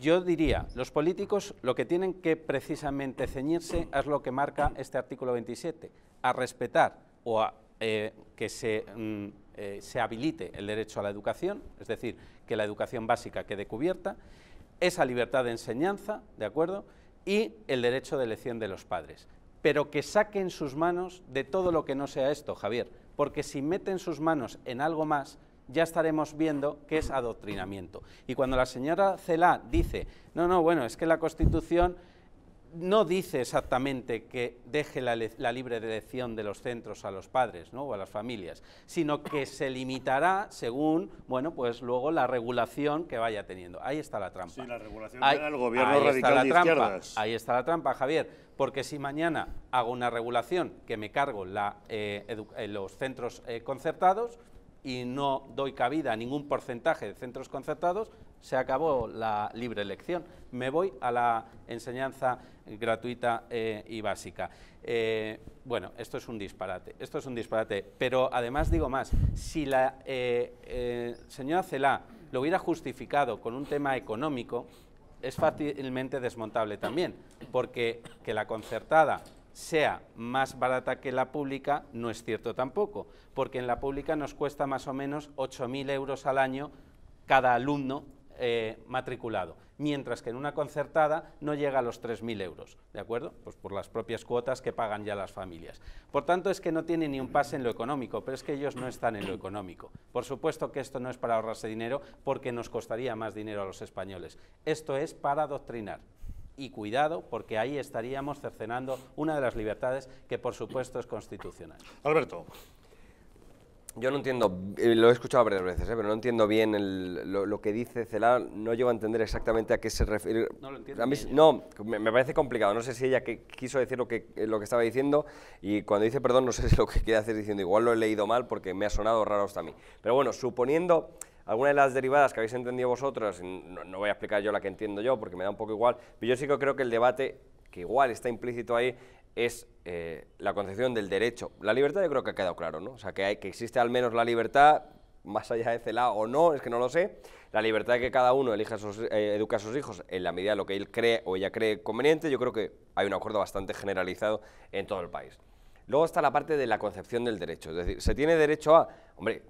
yo diría, los políticos lo que tienen que precisamente ceñirse es lo que marca este artículo 27, a respetar o a que se mm, eh, se habilite el derecho a la educación, es decir, que la educación básica quede cubierta, esa libertad de enseñanza, ¿de acuerdo? Y el derecho de elección de los padres. Pero que saquen sus manos de todo lo que no sea esto, Javier, porque si meten sus manos en algo más, ya estaremos viendo que es adoctrinamiento. Y cuando la señora Celá dice, no, no, bueno, es que la Constitución no dice exactamente que deje la, libre elección de los centros a los padres ¿no? o a las familias, sino que se limitará según, bueno, pues luego la regulación que vaya teniendo. Ahí está la trampa. Sí, la regulación ahí, del gobierno radical está la de izquierdas. Ahí está la trampa, Javier, porque si mañana hago una regulación que me cargo eh, eh, los centros eh, concertados, y no doy cabida a ningún porcentaje de centros concertados, se acabó la libre elección. Me voy a la enseñanza gratuita eh, y básica. Eh, bueno, esto es un disparate, esto es un disparate, pero además digo más, si la eh, señora Celá lo hubiera justificado con un tema económico, es fácilmente desmontable también, porque que la concertada sea más barata que la pública no es cierto tampoco, porque en la pública nos cuesta más o menos 8.000 euros al año cada alumno eh, matriculado, mientras que en una concertada no llega a los 3.000 euros, ¿de acuerdo? Pues por las propias cuotas que pagan ya las familias. Por tanto, es que no tiene ni un pase en lo económico, pero es que ellos no están en lo económico. Por supuesto que esto no es para ahorrarse dinero, porque nos costaría más dinero a los españoles. Esto es para adoctrinar y cuidado, porque ahí estaríamos cercenando una de las libertades que, por supuesto, es constitucional. Alberto. Yo no entiendo, eh, lo he escuchado varias veces, eh, pero no entiendo bien lo, que dice Celá, no llego a entender exactamente a qué se refiere. No lo entiendo. A ¿eh? no, me, parece complicado, no sé si ella quiso decir lo que, lo que estaba diciendo y cuando dice perdón no sé si lo que quiere hacer diciendo, igual lo he leído mal porque me ha sonado raro hasta a mí. Pero bueno, suponiendo alguna de las derivadas que habéis entendido vosotros, no voy a explicar yo la que entiendo yo porque me da un poco igual, pero yo sí que creo que el debate que igual está implícito ahí, es eh, la concepción del derecho. La libertad yo creo que ha quedado claro, ¿no? O sea, que, hay, que existe al menos la libertad, más allá de lado o no, es que no lo sé, la libertad de que cada uno elija sus, eh, a sus hijos en la medida de lo que él cree o ella cree conveniente, yo creo que hay un acuerdo bastante generalizado en todo el país. Luego está la parte de la concepción del derecho, es decir, se tiene derecho a, hombre,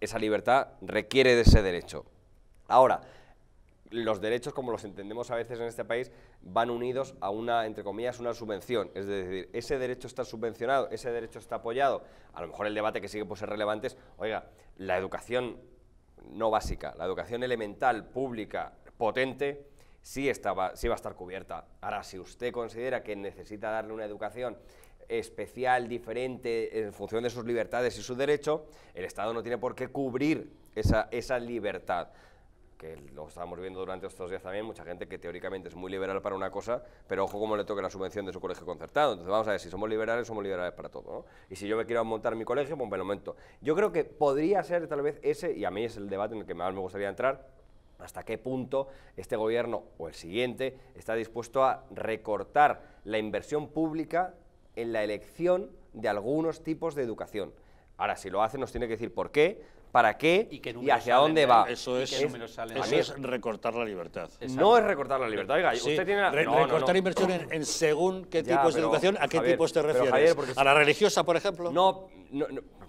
esa libertad requiere de ese derecho. Ahora, los derechos, como los entendemos a veces en este país, van unidos a una, entre comillas, una subvención. Es decir, ese derecho está subvencionado, ese derecho está apoyado. A lo mejor el debate que sigue por ser relevante es, oiga, la educación no básica, la educación elemental, pública, potente, sí, sí va a estar cubierta. Ahora, si usted considera que necesita darle una educación especial, diferente, en función de sus libertades y su derecho, el Estado no tiene por qué cubrir esa libertad que lo estábamos viendo durante estos días también, mucha gente que teóricamente es muy liberal para una cosa, pero ojo cómo le toque la subvención de su colegio concertado. Entonces vamos a ver, si somos liberales, somos liberales para todo. Y si yo me quiero montar mi colegio, pues me lo momento... Yo creo que podría ser tal vez ese, y a mí es el debate en el que más me gustaría entrar, hasta qué punto este gobierno o el siguiente está dispuesto a recortar la inversión pública en la elección de algunos tipos de educación. Ahora, si lo hace, nos tiene que decir por qué, para qué y, hacia dónde va. Eso es, recortar la libertad. No es recortar la libertad. Oiga, usted tiene la... recortar inversión en, según qué tipo tipos de educación, ¿a qué tipo tipos te refieres? ¿A la religiosa, por ejemplo? No,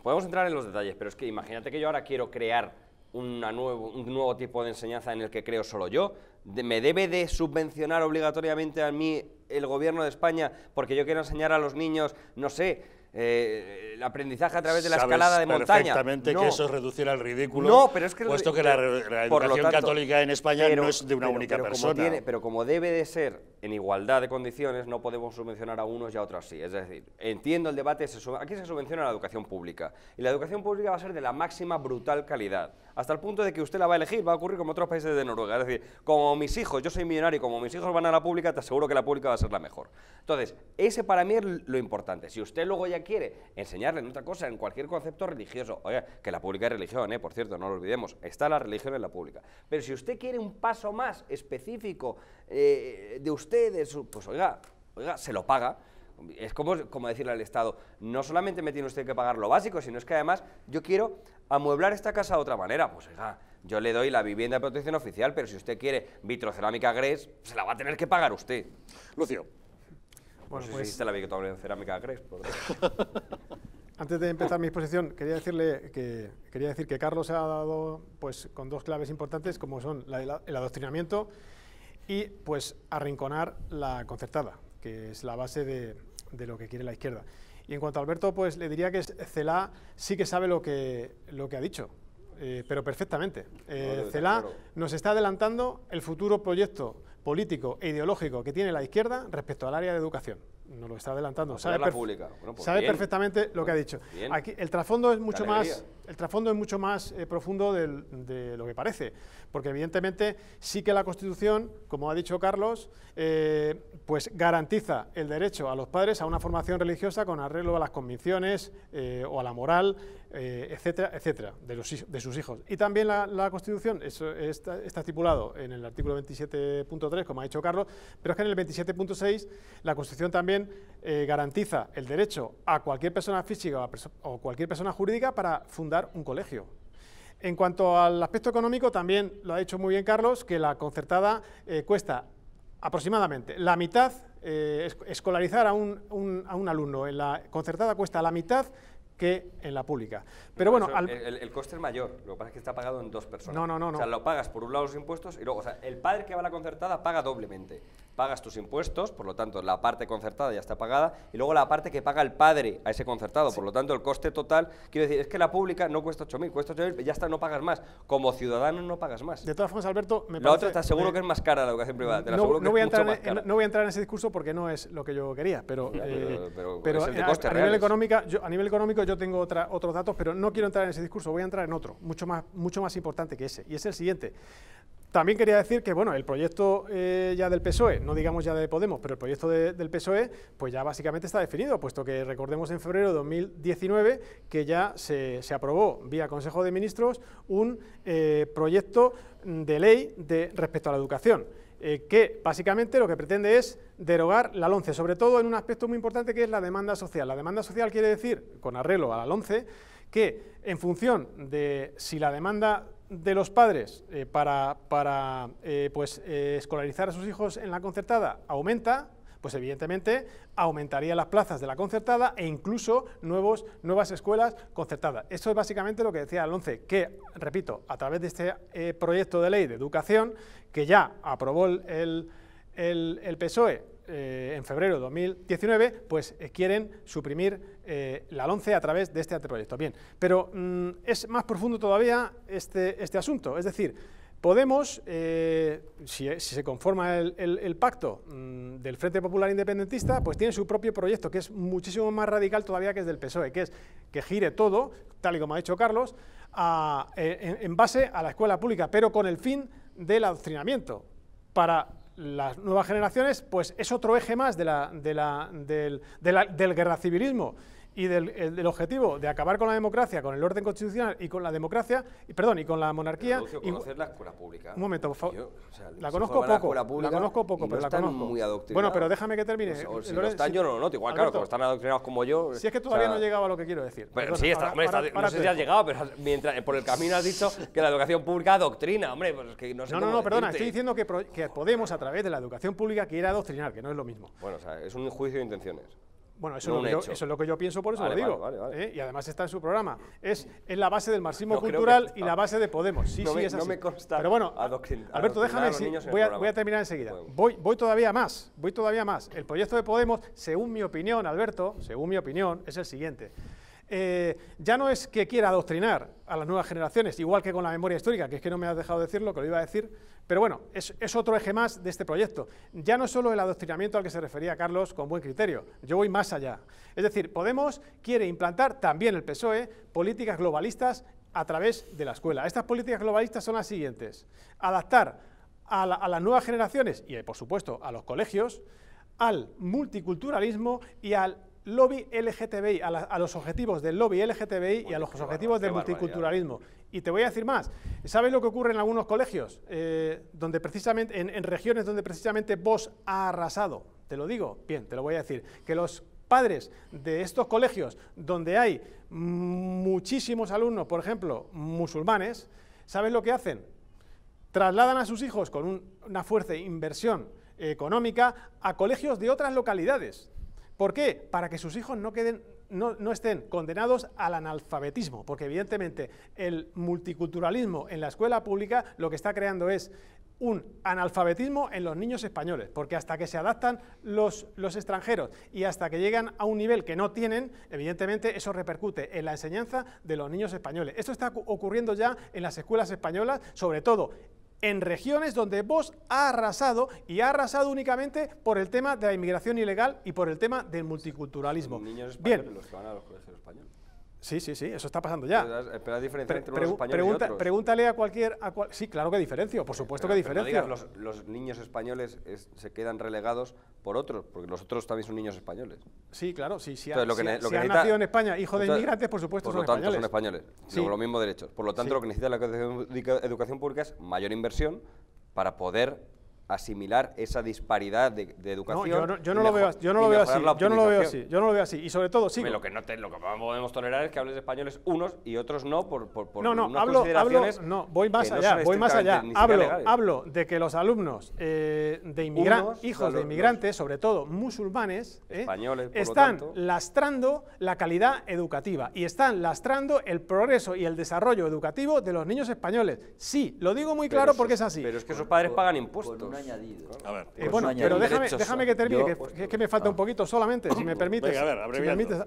podemos entrar en los detalles, pero es que imagínate que yo ahora quiero crear un nuevo tipo de enseñanza en el que creo solo yo. ¿Me debe de subvencionar obligatoriamente a mí el gobierno de España porque yo quiero enseñar a los niños, no sé, eh, el aprendizaje a través de la escalada de montaña. Exactamente que eso es reducir al ridículo. puesto que la, la católica en España no es de una única persona. pero como debe de ser en igualdad de condiciones no podemos subvencionar a unos y a otros sí. Es decir, entiendo el debate, aquí se subvenciona la educación pública. Y la educación pública va a ser de la máxima brutal calidad. Hasta el punto de que usted la va a elegir, va a ocurrir como otros países de Noruega. Es decir, como mis hijos, yo soy millonario, como mis hijos van a la pública, te aseguro que la pública va a ser la mejor. Entonces, ese para mí es lo importante. Si usted luego ya quiere enseñarle en otra cosa, en cualquier concepto religioso, que la pública es religión, eh, por cierto, no lo olvidemos, está la religión en la pública. Pero si usted quiere un paso más específico eh, de usted, ustedes, pues oiga, oiga, se lo paga. Es como, como decirle al Estado, no solamente me tiene usted que pagar lo básico, sino es que además yo quiero amueblar esta casa de otra manera. Pues oiga, yo le doy la vivienda de protección oficial, pero si usted quiere vitrocerámica Gres, se la va a tener que pagar usted. Lucio. Bueno, no sé pues... la vitrocerámica Gres. [LAUGHS] Antes de empezar mi exposición, quería decirle que quería decir que Carlos se ha dado pues con dos claves importantes como son el adoctrinamiento y pues arrinconar la concertada, que es la base de, lo que quiere la izquierda. Y en cuanto a Alberto, pues le diría que Cela sí que sabe lo que, lo que ha dicho, eh, pero perfectamente. Eh, nos está adelantando el futuro proyecto político e ideológico que tiene la izquierda respecto al área de educación. Nos lo está adelantando. Sabe, pues sabe perfectamente lo que ha dicho. Aquí, el trasfondo es mucho más el trasfondo es mucho más eh, profundo de lo que parece, porque evidentemente sí que la Constitución, como ha dicho Carlos, eh, pues garantiza el derecho a los padres a una formación religiosa con arreglo a las convicciones eh, o a la moral, etcétera, etcétera, de, sus hijos. Y también la, Constitución, eso está, está, estipulado en el artículo 27.3, como ha dicho Carlos, pero es que en el 27.6 la Constitución también eh, garantiza el derecho a cualquier persona física o, cualquier persona jurídica para fundar un colegio. En cuanto al aspecto económico, también lo ha dicho muy bien Carlos, que la concertada eh, cuesta aproximadamente la mitad, eh, escolarizar a un, alumno en la concertada cuesta la mitad que en la pública. Pero bueno, el, coste es mayor, lo que pasa es que está pagado en dos personas. No, no, no. O sea, lo pagas por un lado los impuestos y luego, o sea, el padre que va a la concertada paga doblemente pagas tus impuestos, por lo tanto la parte concertada ya está pagada, y luego la parte que paga el padre a ese concertado, por lo tanto el coste total, quiero decir, es que la pública no cuesta 8.000, cuesta 8.000, ya está, no pagas más, como ciudadano no pagas más. De todas formas, Alberto, me La otra está seguro que es más cara la educación privada, te no, aseguro que voy, es más cara. no voy a entrar en ese discurso porque no es lo que yo quería, pero, eh, pero, es el de a, a, nivel económica, yo, a nivel económico yo tengo otra, otros datos, pero no quiero entrar en ese discurso, voy a entrar en otro, mucho más, mucho más importante que ese, y es el siguiente. También quería decir que, bueno, el proyecto eh, ya del PSOE, no digamos ya de Podemos, pero el proyecto del PSOE, pues ya básicamente está definido, puesto que recordemos en febrero de 2019 que ya se, aprobó vía Consejo de Ministros un eh, proyecto de ley de, respecto a la educación. Eh, que básicamente lo que pretende es derogar la LONCE, sobre todo en un aspecto muy importante que es la demanda social. La demanda social quiere decir, con arreglo a la LONCE, que en función de si la demanda de los padres eh, para, para eh, pues, eh, escolarizar a sus hijos en la concertada aumenta, pues evidentemente aumentaría las plazas de la concertada e incluso nuevos, nuevas escuelas concertadas. Esto es básicamente lo que decía Alonce, que, repito, a través de este proyecto de ley de educación que ya aprobó el, el, el PSOE eh, en febrero de 2019, pues eh, quieren suprimir eh, la LONCE a través de este anteproyecto. Bien, pero mm, es más profundo todavía este, este asunto, es decir, Podemos, si, se conforma el, pacto mm, del Frente Popular Independentista, pues tiene su propio proyecto, que es muchísimo más radical todavía que es del PSOE, que es que gire todo, tal y como ha dicho Carlos, en, en, base a la escuela pública, pero con el fin del adoctrinamiento, para las nuevas generaciones, pues es otro eje más del, guerra civilismo del guerracivilismo y del, objetivo de acabar con la democracia, con el orden constitucional y con la democracia, perdón, y con la monarquía. y, conocer la escuela pública. Un momento, por la, conozco poco, la, conozco poco, pero la conozco. bueno, pero déjame que termine. Pues, si no están, yo no lo noto. Igual, claro, como están adoctrinados como yo. Si es que todavía no no llegaba a lo que quiero decir. Pero, sí, está, no sé si has llegado, pero mientras, por el camino has dicho que la educación pública adoctrina. Hombre, pues que no No, no, perdona, estoy diciendo que, que Podemos, a través de la educación pública, querer adoctrinar, que no es lo mismo. Bueno, o sea, es un juicio de intenciones. Bueno, eso, es lo que yo, pienso, por eso lo digo. ¿eh? Y además está en su programa. Es, es la base del marxismo cultural y la base de Podemos. Sí, sí, es Pero bueno, Alberto, déjame voy, a, terminar enseguida. Voy, voy todavía más, voy todavía más. El proyecto de Podemos, según mi opinión, Alberto, según mi opinión, es el siguiente. Eh, ya no es que quiera adoctrinar a las nuevas generaciones, igual que con la memoria histórica, que es que no me has dejado decirlo, que lo iba a decir, pero bueno, es, otro eje más de este proyecto. Ya no es solo el adoctrinamiento al que se refería Carlos con buen criterio, yo voy más allá. Es decir, Podemos quiere implantar también el PSOE políticas globalistas a través de la escuela. Estas políticas globalistas son las siguientes. Adaptar a, las nuevas generaciones y, por supuesto, a los colegios, al multiculturalismo y al lobby LGTBI, a, los objetivos del lobby LGTBI y a los objetivos del multiculturalismo. Y te voy a decir más, ¿sabes lo que ocurre en algunos colegios? Eh, donde precisamente, en, regiones donde precisamente vos ha arrasado, te lo digo, bien, te lo voy a decir, que los padres de estos colegios donde hay muchísimos alumnos, por ejemplo, musulmanes, ¿sabes lo que hacen? Trasladan a sus hijos con una fuerte inversión económica a colegios de otras localidades ¿Por qué? Para que sus hijos no, estén condenados al analfabetismo, porque evidentemente el multiculturalismo en la escuela pública lo que está creando es un analfabetismo en los niños españoles, porque hasta que se adaptan los, los extranjeros y hasta que llegan a un nivel que no tienen, evidentemente eso repercute en la enseñanza de los niños españoles. Esto está ocurriendo ya en las escuelas españolas, sobre todo en regiones donde vos ha arrasado y ha arrasado únicamente por el tema de la inmigración ilegal y por el tema del multiculturalismo. Niños Bien. Los que van a los colegios españoles. Sí, sí, sí, eso está pasando ya. Pero, diferencia entre unos españoles y otros. Pregúntale a cualquier... sí, claro que diferencio, por eh, supuesto que diferencio. No los, los, niños españoles se quedan relegados por otros, porque los otros también son niños españoles. Sí, claro, sí, sí. si, nacido en España, hijo de inmigrantes, por supuesto, por lo tanto, son españoles. Tienen Los mismos derechos. Por lo tanto, lo que necesita la educación pública es mayor inversión para poder asimilar esa disparidad de, educación. yo no, lo veo, yo no lo veo así, y sobre todo sí. Lo que no podemos tolerar es que hables españoles unos y otros no por, por, no, no, hablo, consideraciones no, voy más allá, voy más allá, hablo, hablo de que los alumnos eh, de inmigrantes, hijos de inmigrantes, sobre todo musulmanes, eh, españoles, están lastrando la calidad educativa y están lastrando el progreso y el desarrollo educativo de los niños españoles. Sí, lo digo muy claro porque es así. Pero es que sus padres pagan impuestos añadido. A ver, eh, pero déjame, déjame, que termine, que, es que me falta un ah. poquito solamente, si me [LAUGHS] permites. a ver,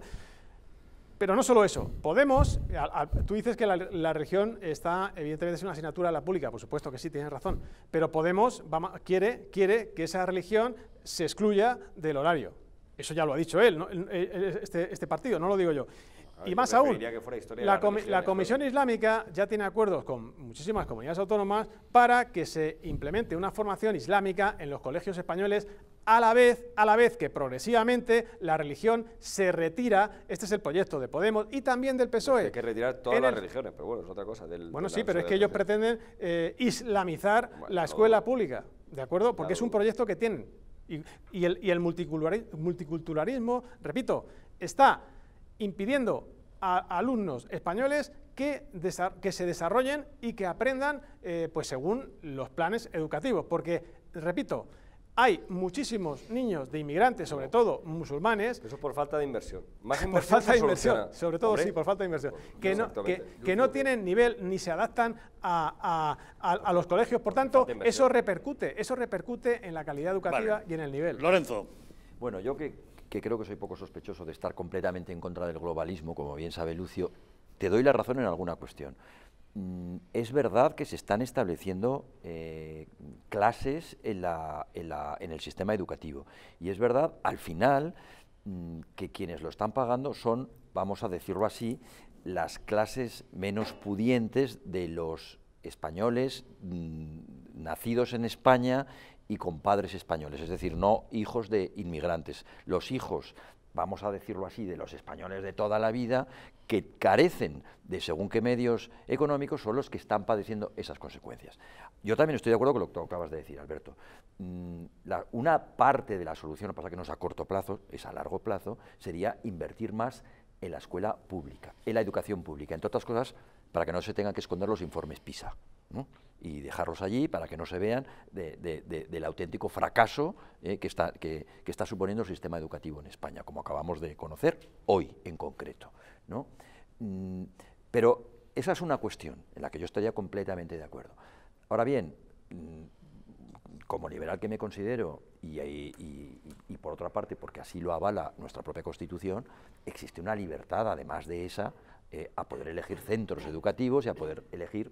Pero no solo eso, Podemos, tú dices que la, la, religión está, evidentemente es una asignatura de la pública, por supuesto que sí, tienes razón, pero Podemos quiere, quiere que esa religión se excluya del horario. Eso ya lo ha dicho él, este, este partido, no lo digo yo y más aún, la, Comisión Islámica ya tiene acuerdos con muchísimas comunidades autónomas para que se implemente una formación islámica en los colegios españoles a la vez, a la vez que progresivamente la religión se retira, este es el proyecto de Podemos y también del PSOE. E. Hay que retirar todas las religiones, pero bueno, es otra cosa. Del, bueno, sí, pero es que ellos pretenden eh, islamizar la escuela pública, ¿de acuerdo? Porque es un proyecto que tienen. y el multiculturalismo, repito, está impidiendo a alumnos españoles que, que, se desarrollen y que aprendan eh, pues según los planes educativos. Porque, repito, hay muchísimos niños de inmigrantes, sobre todo musulmanes. Eso por falta de inversión. [LAUGHS] Más por falta de inversión, sobre todo sí, por falta de inversión. Que no, que, no tienen nivel ni se adaptan a, a, los colegios. Por tanto, eso repercute, eso repercute en la calidad educativa y en el nivel. Lorenzo. Bueno, yo que que creo que soy poco sospechoso de estar completamente en contra del globalismo, como bien sabe Lucio, te doy la razón en alguna cuestión. Mm, es verdad que se están estableciendo eh, clases en, en, el sistema educativo y es verdad, al final, mm, que quienes lo están pagando son, vamos a decirlo así, las clases menos pudientes de los españoles mm, nacidos en España y con padres españoles, es decir, no hijos de inmigrantes. Los hijos vamos a decirlo así, de los españoles de toda la vida, que carecen de según qué medios económicos, son los que están padeciendo esas consecuencias. Yo también estoy de acuerdo con lo que tú acabas de decir, Alberto. Mm, una parte de la solución, lo pasa que no es a corto plazo, es a largo plazo, sería invertir más en la escuela pública, en la educación pública, entre otras cosas, para que no se tengan que esconder los informes PISA y dejarlos allí para que no se vean del auténtico fracaso eh, que, está, que, está suponiendo el sistema educativo en España, como acabamos de conocer hoy en concreto. Mm, pero esa es una cuestión en la que yo estaría completamente de acuerdo. Ahora bien, mm, como liberal que me considero, y, por otra parte porque así lo avala nuestra propia Constitución, existe una libertad, además de esa, eh, a poder elegir centros educativos y a poder elegir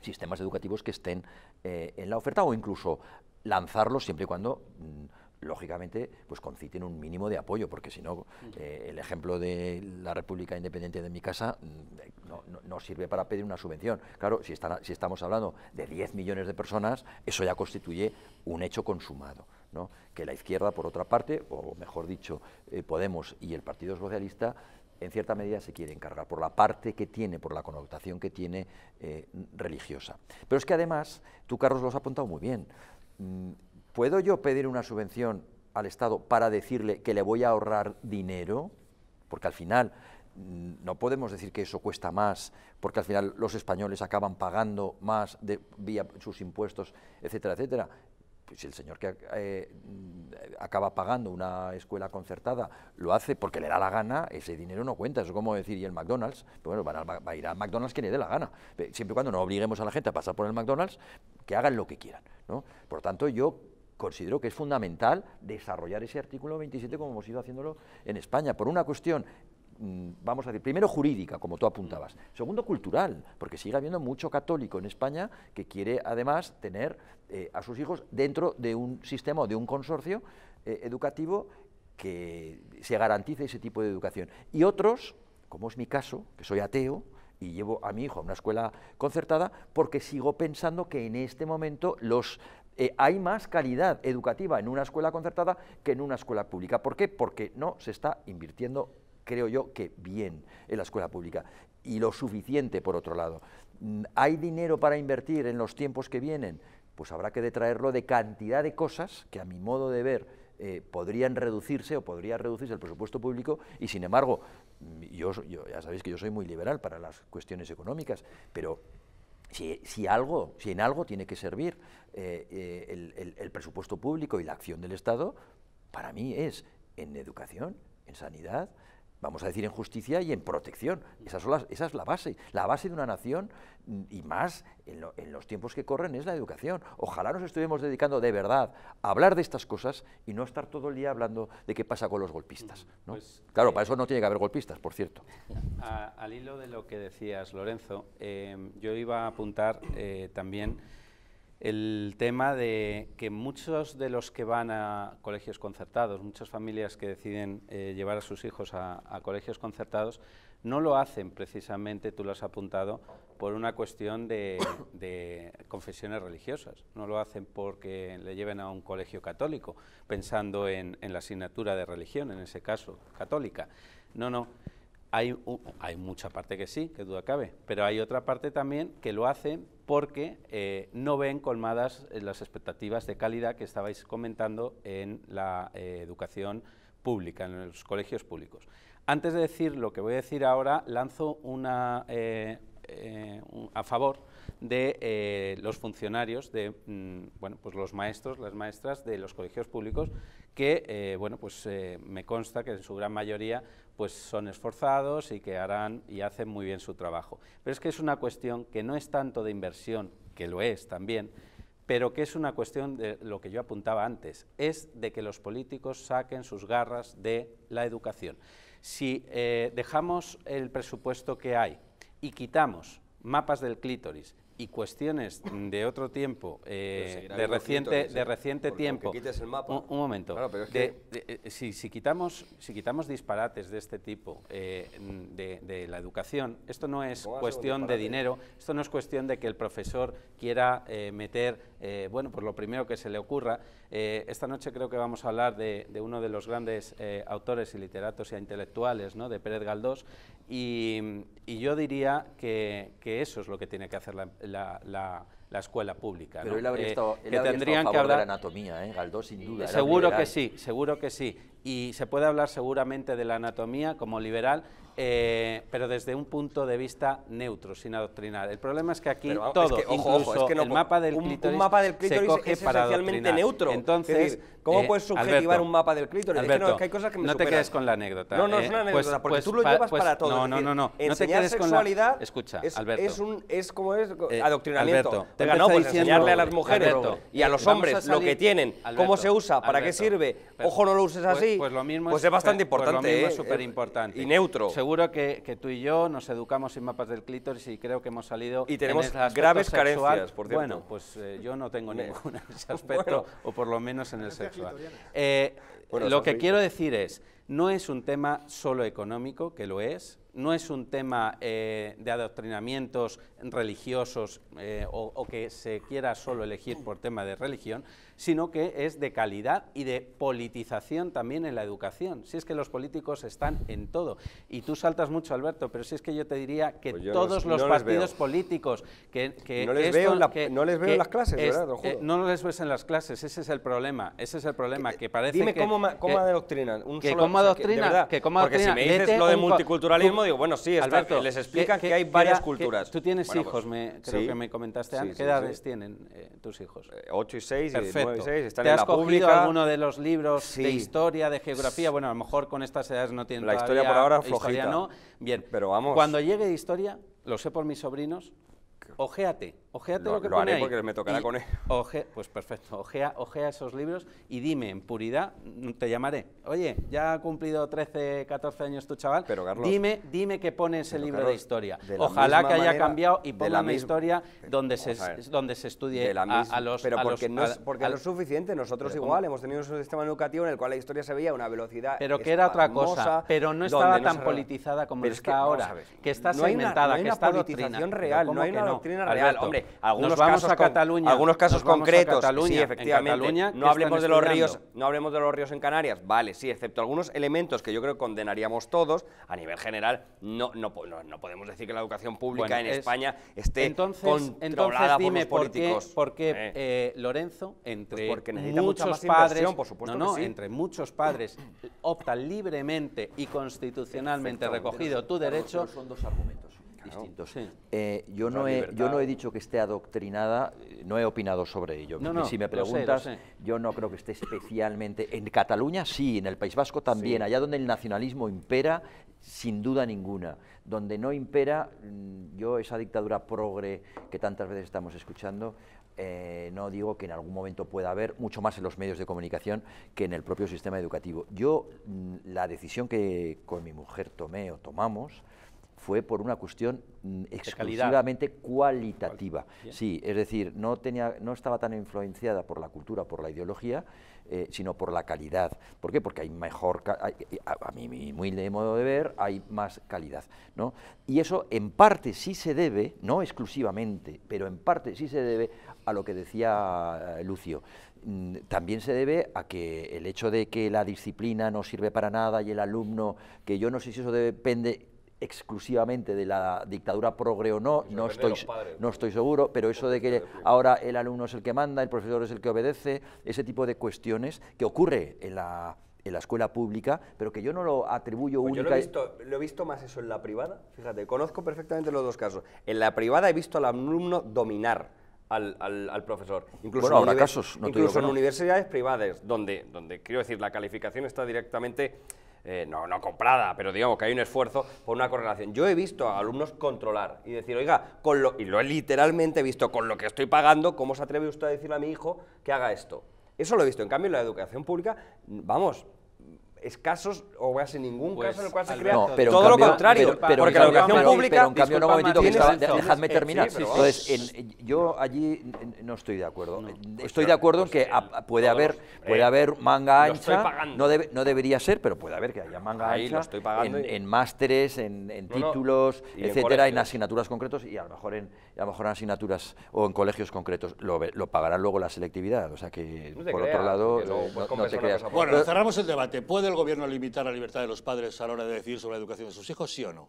sistemas educativos que estén eh, en la oferta o incluso lanzarlos siempre y cuando mm, lógicamente pues conciten un mínimo de apoyo porque si no eh, el ejemplo de la República Independiente de mi casa mm, no, sirve para pedir una subvención claro si, si estamos hablando de 10 millones de personas eso ya constituye un hecho consumado que la izquierda por otra parte o mejor dicho eh, Podemos y el Partido Socialista en cierta medida se quiere encargar, por la parte que tiene, por la connotación que tiene eh, religiosa. Pero es que además, tú Carlos lo has apuntado muy bien, mm, ¿puedo yo pedir una subvención al Estado para decirle que le voy a ahorrar dinero? Porque al final mm, no podemos decir que eso cuesta más, porque al final los españoles acaban pagando más de, vía sus impuestos, etcétera, etcétera. Pues el señor que eh, acaba pagando una escuela concertada lo hace porque le da la gana, ese dinero no cuenta, eso es como decir, y el McDonald's, pues bueno, va a ir al McDonald's quien le dé la gana, siempre y cuando no obliguemos a la gente a pasar por el McDonald's, que hagan lo que quieran. ¿no? Por tanto, yo considero que es fundamental desarrollar ese artículo 27 como hemos ido haciéndolo en España, por una cuestión Mm, vamos a decir, primero jurídica, como tú apuntabas, segundo cultural, porque sigue habiendo mucho católico en España que quiere además tener eh, a sus hijos dentro de un sistema o de un consorcio eh, educativo que se garantice ese tipo de educación. Y otros, como es mi caso, que soy ateo, y llevo a mi hijo a una escuela concertada porque sigo pensando que en este momento los eh, hay más calidad educativa en una escuela concertada que en una escuela pública. ¿Por qué? Porque no se está invirtiendo creo yo que bien en la escuela pública y lo suficiente por otro lado. ¿Hay dinero para invertir en los tiempos que vienen? Pues habrá que detraerlo de cantidad de cosas que a mi modo de ver eh, podrían reducirse o podría reducirse el presupuesto público y sin embargo, yo, ya sabéis que yo soy muy liberal para las cuestiones económicas, pero si, algo, si en algo tiene que servir eh, eh, el presupuesto público y la acción del Estado, para mí es en educación, en sanidad, vamos a decir, en justicia y en protección. Esas son esa es la base. La base de una nación, mm, y más en, los tiempos que corren, es la educación. Ojalá nos estuviéramos dedicando de verdad a hablar de estas cosas y no estar todo el día hablando de qué pasa con los golpistas. Pues, claro, eh, para eso no tiene que haber golpistas, por cierto. al hilo de lo que decías, Lorenzo, eh, yo iba a apuntar eh, también el tema de que muchos de los que van a colegios concertados, muchas familias que deciden eh, llevar a sus hijos a, colegios concertados, no lo hacen precisamente, tú lo has apuntado, por una cuestión de, confesiones religiosas, no lo hacen porque le lleven a un colegio católico, pensando en, en la asignatura de religión, en ese caso, católica. No, no hay, mucha parte que sí, que duda cabe, pero hay otra parte también que lo hace porque eh, no ven colmadas eh, las expectativas de calidad que estabais comentando en la eh, educación pública, en los colegios públicos. Antes de decir lo que voy a decir ahora, lanzo una a favor de los funcionarios, de mm, bueno, pues los maestros, las maestras de los colegios públicos que eh, bueno, pues, eh, me consta que en su gran mayoría pues, son esforzados y que harán y hacen muy bien su trabajo. Pero es que es una cuestión que no es tanto de inversión, que lo es también, pero que es una cuestión de lo que yo apuntaba antes, es de que los políticos saquen sus garras de la educación. Si eh, dejamos el presupuesto que hay y quitamos mapas del clítoris y cuestiones de otro tiempo, eh, de, reciente, de, reciente tiempo. Un, momento. Eh, si, quitamos, si quitamos disparates de este tipo eh, de, la educación, esto no es cuestión de dinero, esto no es cuestión de que el profesor quiera meter eh, bueno, por lo primero que se le ocurra. Eh, esta noche creo que vamos a hablar de, uno de los grandes eh, autores y literatos e intelectuales, ¿no? de Pérez Galdós, y, yo diría que, eso es lo que tiene que hacer la, escuela pública. Pero él habría estado, que tendrían que hablar... de la anatomía, Galdós, sin duda. Seguro que sí, seguro que sí y se puede hablar seguramente de la anatomía como liberal, eh, pero desde un punto de vista neutro, sin adoctrinar. El problema es que aquí todo, ojo, incluso ojo, es que mapa del eh, un, mapa del clítoris se coge es para esencialmente neutro. Entonces, ¿cómo puedes subjetivar un mapa del clítoris? Alberto, no, te quedes con la anécdota. No, no, es eh, una pues, anécdota, porque pues tú lo llevas pues para todo. No, no, no, no. no la... Escucha, es, Es, como es eh, adoctrinamiento. te no, enseñarle a las mujeres y a los hombres lo que tienen, cómo se usa, para qué sirve. Ojo, no lo uses así pues lo mismo pues es, bastante pues importante. es ¿eh? súper importante. Y neutro. Seguro que, tú y yo nos educamos sin mapas del clítoris y creo que hemos salido... Y tenemos en graves carencias, por Bueno, pues eh, yo no tengo [LAUGHS] ninguna aspecto, o por lo menos en el sexual. Eh, lo que quiero decir es, no es un tema solo económico, que lo es, no es un tema de adoctrinamientos religiosos o, o, que se quiera solo elegir por tema de religión, sino que es de calidad y de politización también en la educación. Si es que los políticos están en todo. Y tú saltas mucho, Alberto, pero si es que yo te diría que pues todos los partidos políticos... Que, no, les veo que, no les veo en las clases, ¿verdad? Eh, no les ves en las clases, ese es el problema. Ese es el problema, eh, que, parece dime que... cómo, Un que, Porque si me dices lo de multiculturalismo, digo, bueno, sí, Alberto, les explican que, hay varias culturas. tú tienes pues, hijos, creo que me comentaste antes. ¿Qué edades tienen eh, tus hijos? y seis. Pues, ¿eh? ¿Te has cogido alguno de los libros de historia, de geografía? Bueno, a lo mejor con estas edades no tienen La historia por ahora flojita. Historia no. Bien, pero vamos. Cuando llegue historia, lo sé por mis sobrinos, ojéate lo, que lo porque me tocará con él. pues perfecto, ojea, ojea esos libros y dime, en puridad, mm, te llamaré. Oye, ya ha cumplido 13, 14 años tu chaval, pero Carlos, dime, dime que pone ese libro de historia. Ojalá que haya cambiado y ponga una historia eh, donde se, donde se estudie a, los... Pero porque, a es, porque a, suficiente, nosotros igual hemos tenido un sistema educativo en el cual la historia se veía a una velocidad Pero que era otra cosa, pero no estaba tan politizada como está ahora, que está segmentada, que está doctrina. real, no hay una doctrina real, hombre algunos casos, a Cataluña, algunos casos concretos, sí, efectivamente. Cataluña, no hablemos de los ríos, no hablemos de los ríos en Canarias, vale, sí, excepto algunos elementos que yo creo que condenaríamos todos a nivel general. No, no, no, podemos decir que la educación pública en España esté entonces, controlada por los políticos. ¿Por eh. eh. Lorenzo, entre pues porque muchos padres, por supuesto, que entre muchos padres optan libremente y constitucionalmente recogido tu derecho? Son dos argumentos. Eh, yo, no he, yo, no he, dicho que esté adoctrinada, no he opinado sobre ello. si me preguntas, yo no creo que esté especialmente. En Cataluña sí, en el País Vasco también, allá donde el nacionalismo impera, sin duda ninguna. Donde no impera, mm, yo esa dictadura progre que tantas veces estamos escuchando, eh, no digo que en algún momento pueda haber, mucho más en los medios de comunicación que en el propio sistema educativo. Yo mm, la decisión que con mi mujer tomé o tomamos, fue por una cuestión mm, exclusivamente cualitativa. Sí, es decir, no, tenía, no estaba tan influenciada por la cultura, por la ideología, eh, sino por la calidad. ¿Por qué? Porque hay mejor, a, mí muy de modo de ver, hay más calidad. ¿no? Y eso en parte sí se debe, no exclusivamente, pero en parte sí se debe a lo que decía eh, Lucio. Mm, también se debe a que el hecho de que la disciplina no sirve para nada y el alumno, que yo no sé si eso depende exclusivamente de la dictadura progre o no, pues no estoy, no estoy seguro, pero eso de que ahora el alumno es el que manda, el profesor es el que obedece, ese tipo de cuestiones que ocurre en la escuela pública, pero que yo no lo atribuyo pues Yo lo he, visto, más eso en la privada, fíjate, conozco perfectamente los dos casos. En la privada he visto al alumno dominar al, profesor. Incluso bueno, en, casos, no incluso en universidades privadas, donde, donde quiero decir, la calificación está directamente eh, no, no comprada, pero digamos que hay un esfuerzo por una correlación. Yo he visto a alumnos controlar y decir, oiga, con lo, y lo he literalmente visto, con lo que estoy pagando, ¿cómo se atreve usted a decirle a mi hijo que haga esto? Eso lo he visto. En cambio, en la educación pública, vamos, escasos o a casi ningún caso en el pues, cual se crea todo lo contrario. Pero, porque la educación pública... Pero en cambio, un momentito, que estaba, dejadme terminar. Entonces, en, yo allí no estoy de acuerdo. Pues estoy de acuerdo en pues, que eh, eh, puede, haber, haber manga ancha, no, no debería ser, pero puede haber que haya manga Ahí ancha en, en, másteres, en, títulos, etcétera, en, asignaturas concretos y a lo mejor en, a lo mejor en asignaturas o en colegios concretos. Lo, lo pagará luego la selectividad, o sea que, por otro lado, no, te creas. Bueno, cerramos el debate. ¿Puede el gobierno limitar la libertad de los padres a la hora de decidir sobre la educación de sus hijos, sí o no?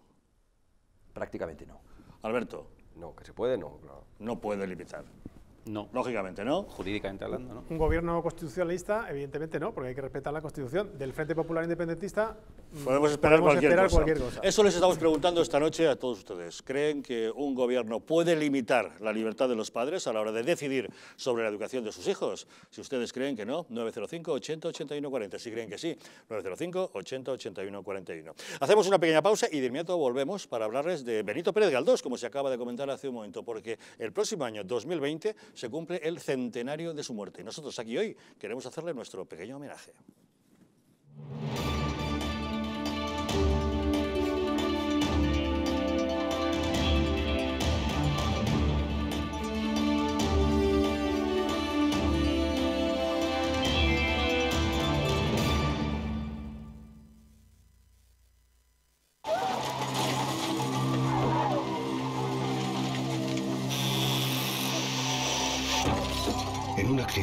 Prácticamente no. Alberto. No, que se puede, no. No, no puede limitar. No. Lógicamente, ¿no? Jurídicamente hablando, ¿no? Un gobierno constitucionalista, evidentemente no, porque hay que respetar la Constitución. Del Frente Popular Independentista mm, podemos esperar, cualquier, cosa. cualquier, cosa. Eso les estamos preguntando esta noche a todos ustedes. ¿Creen que un gobierno puede limitar la libertad de los padres a la hora de decidir sobre la educación de sus hijos? Si ustedes creen que no, 905 80 81 40. Si creen que sí, 905 80 81 41. Hacemos una pequeña pausa y de inmediato volvemos para hablarles de Benito Pérez Galdós, como se acaba de comentar hace un momento, porque el próximo año 2020 se cumple el centenario de su muerte. Y nosotros aquí hoy queremos hacerle nuestro pequeño homenaje.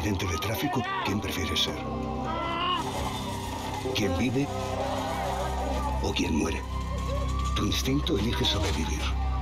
accidente tráfico, ¿quién prefiere ser? ¿Quién vive o quién muere? Tu instinto elige sobrevivir.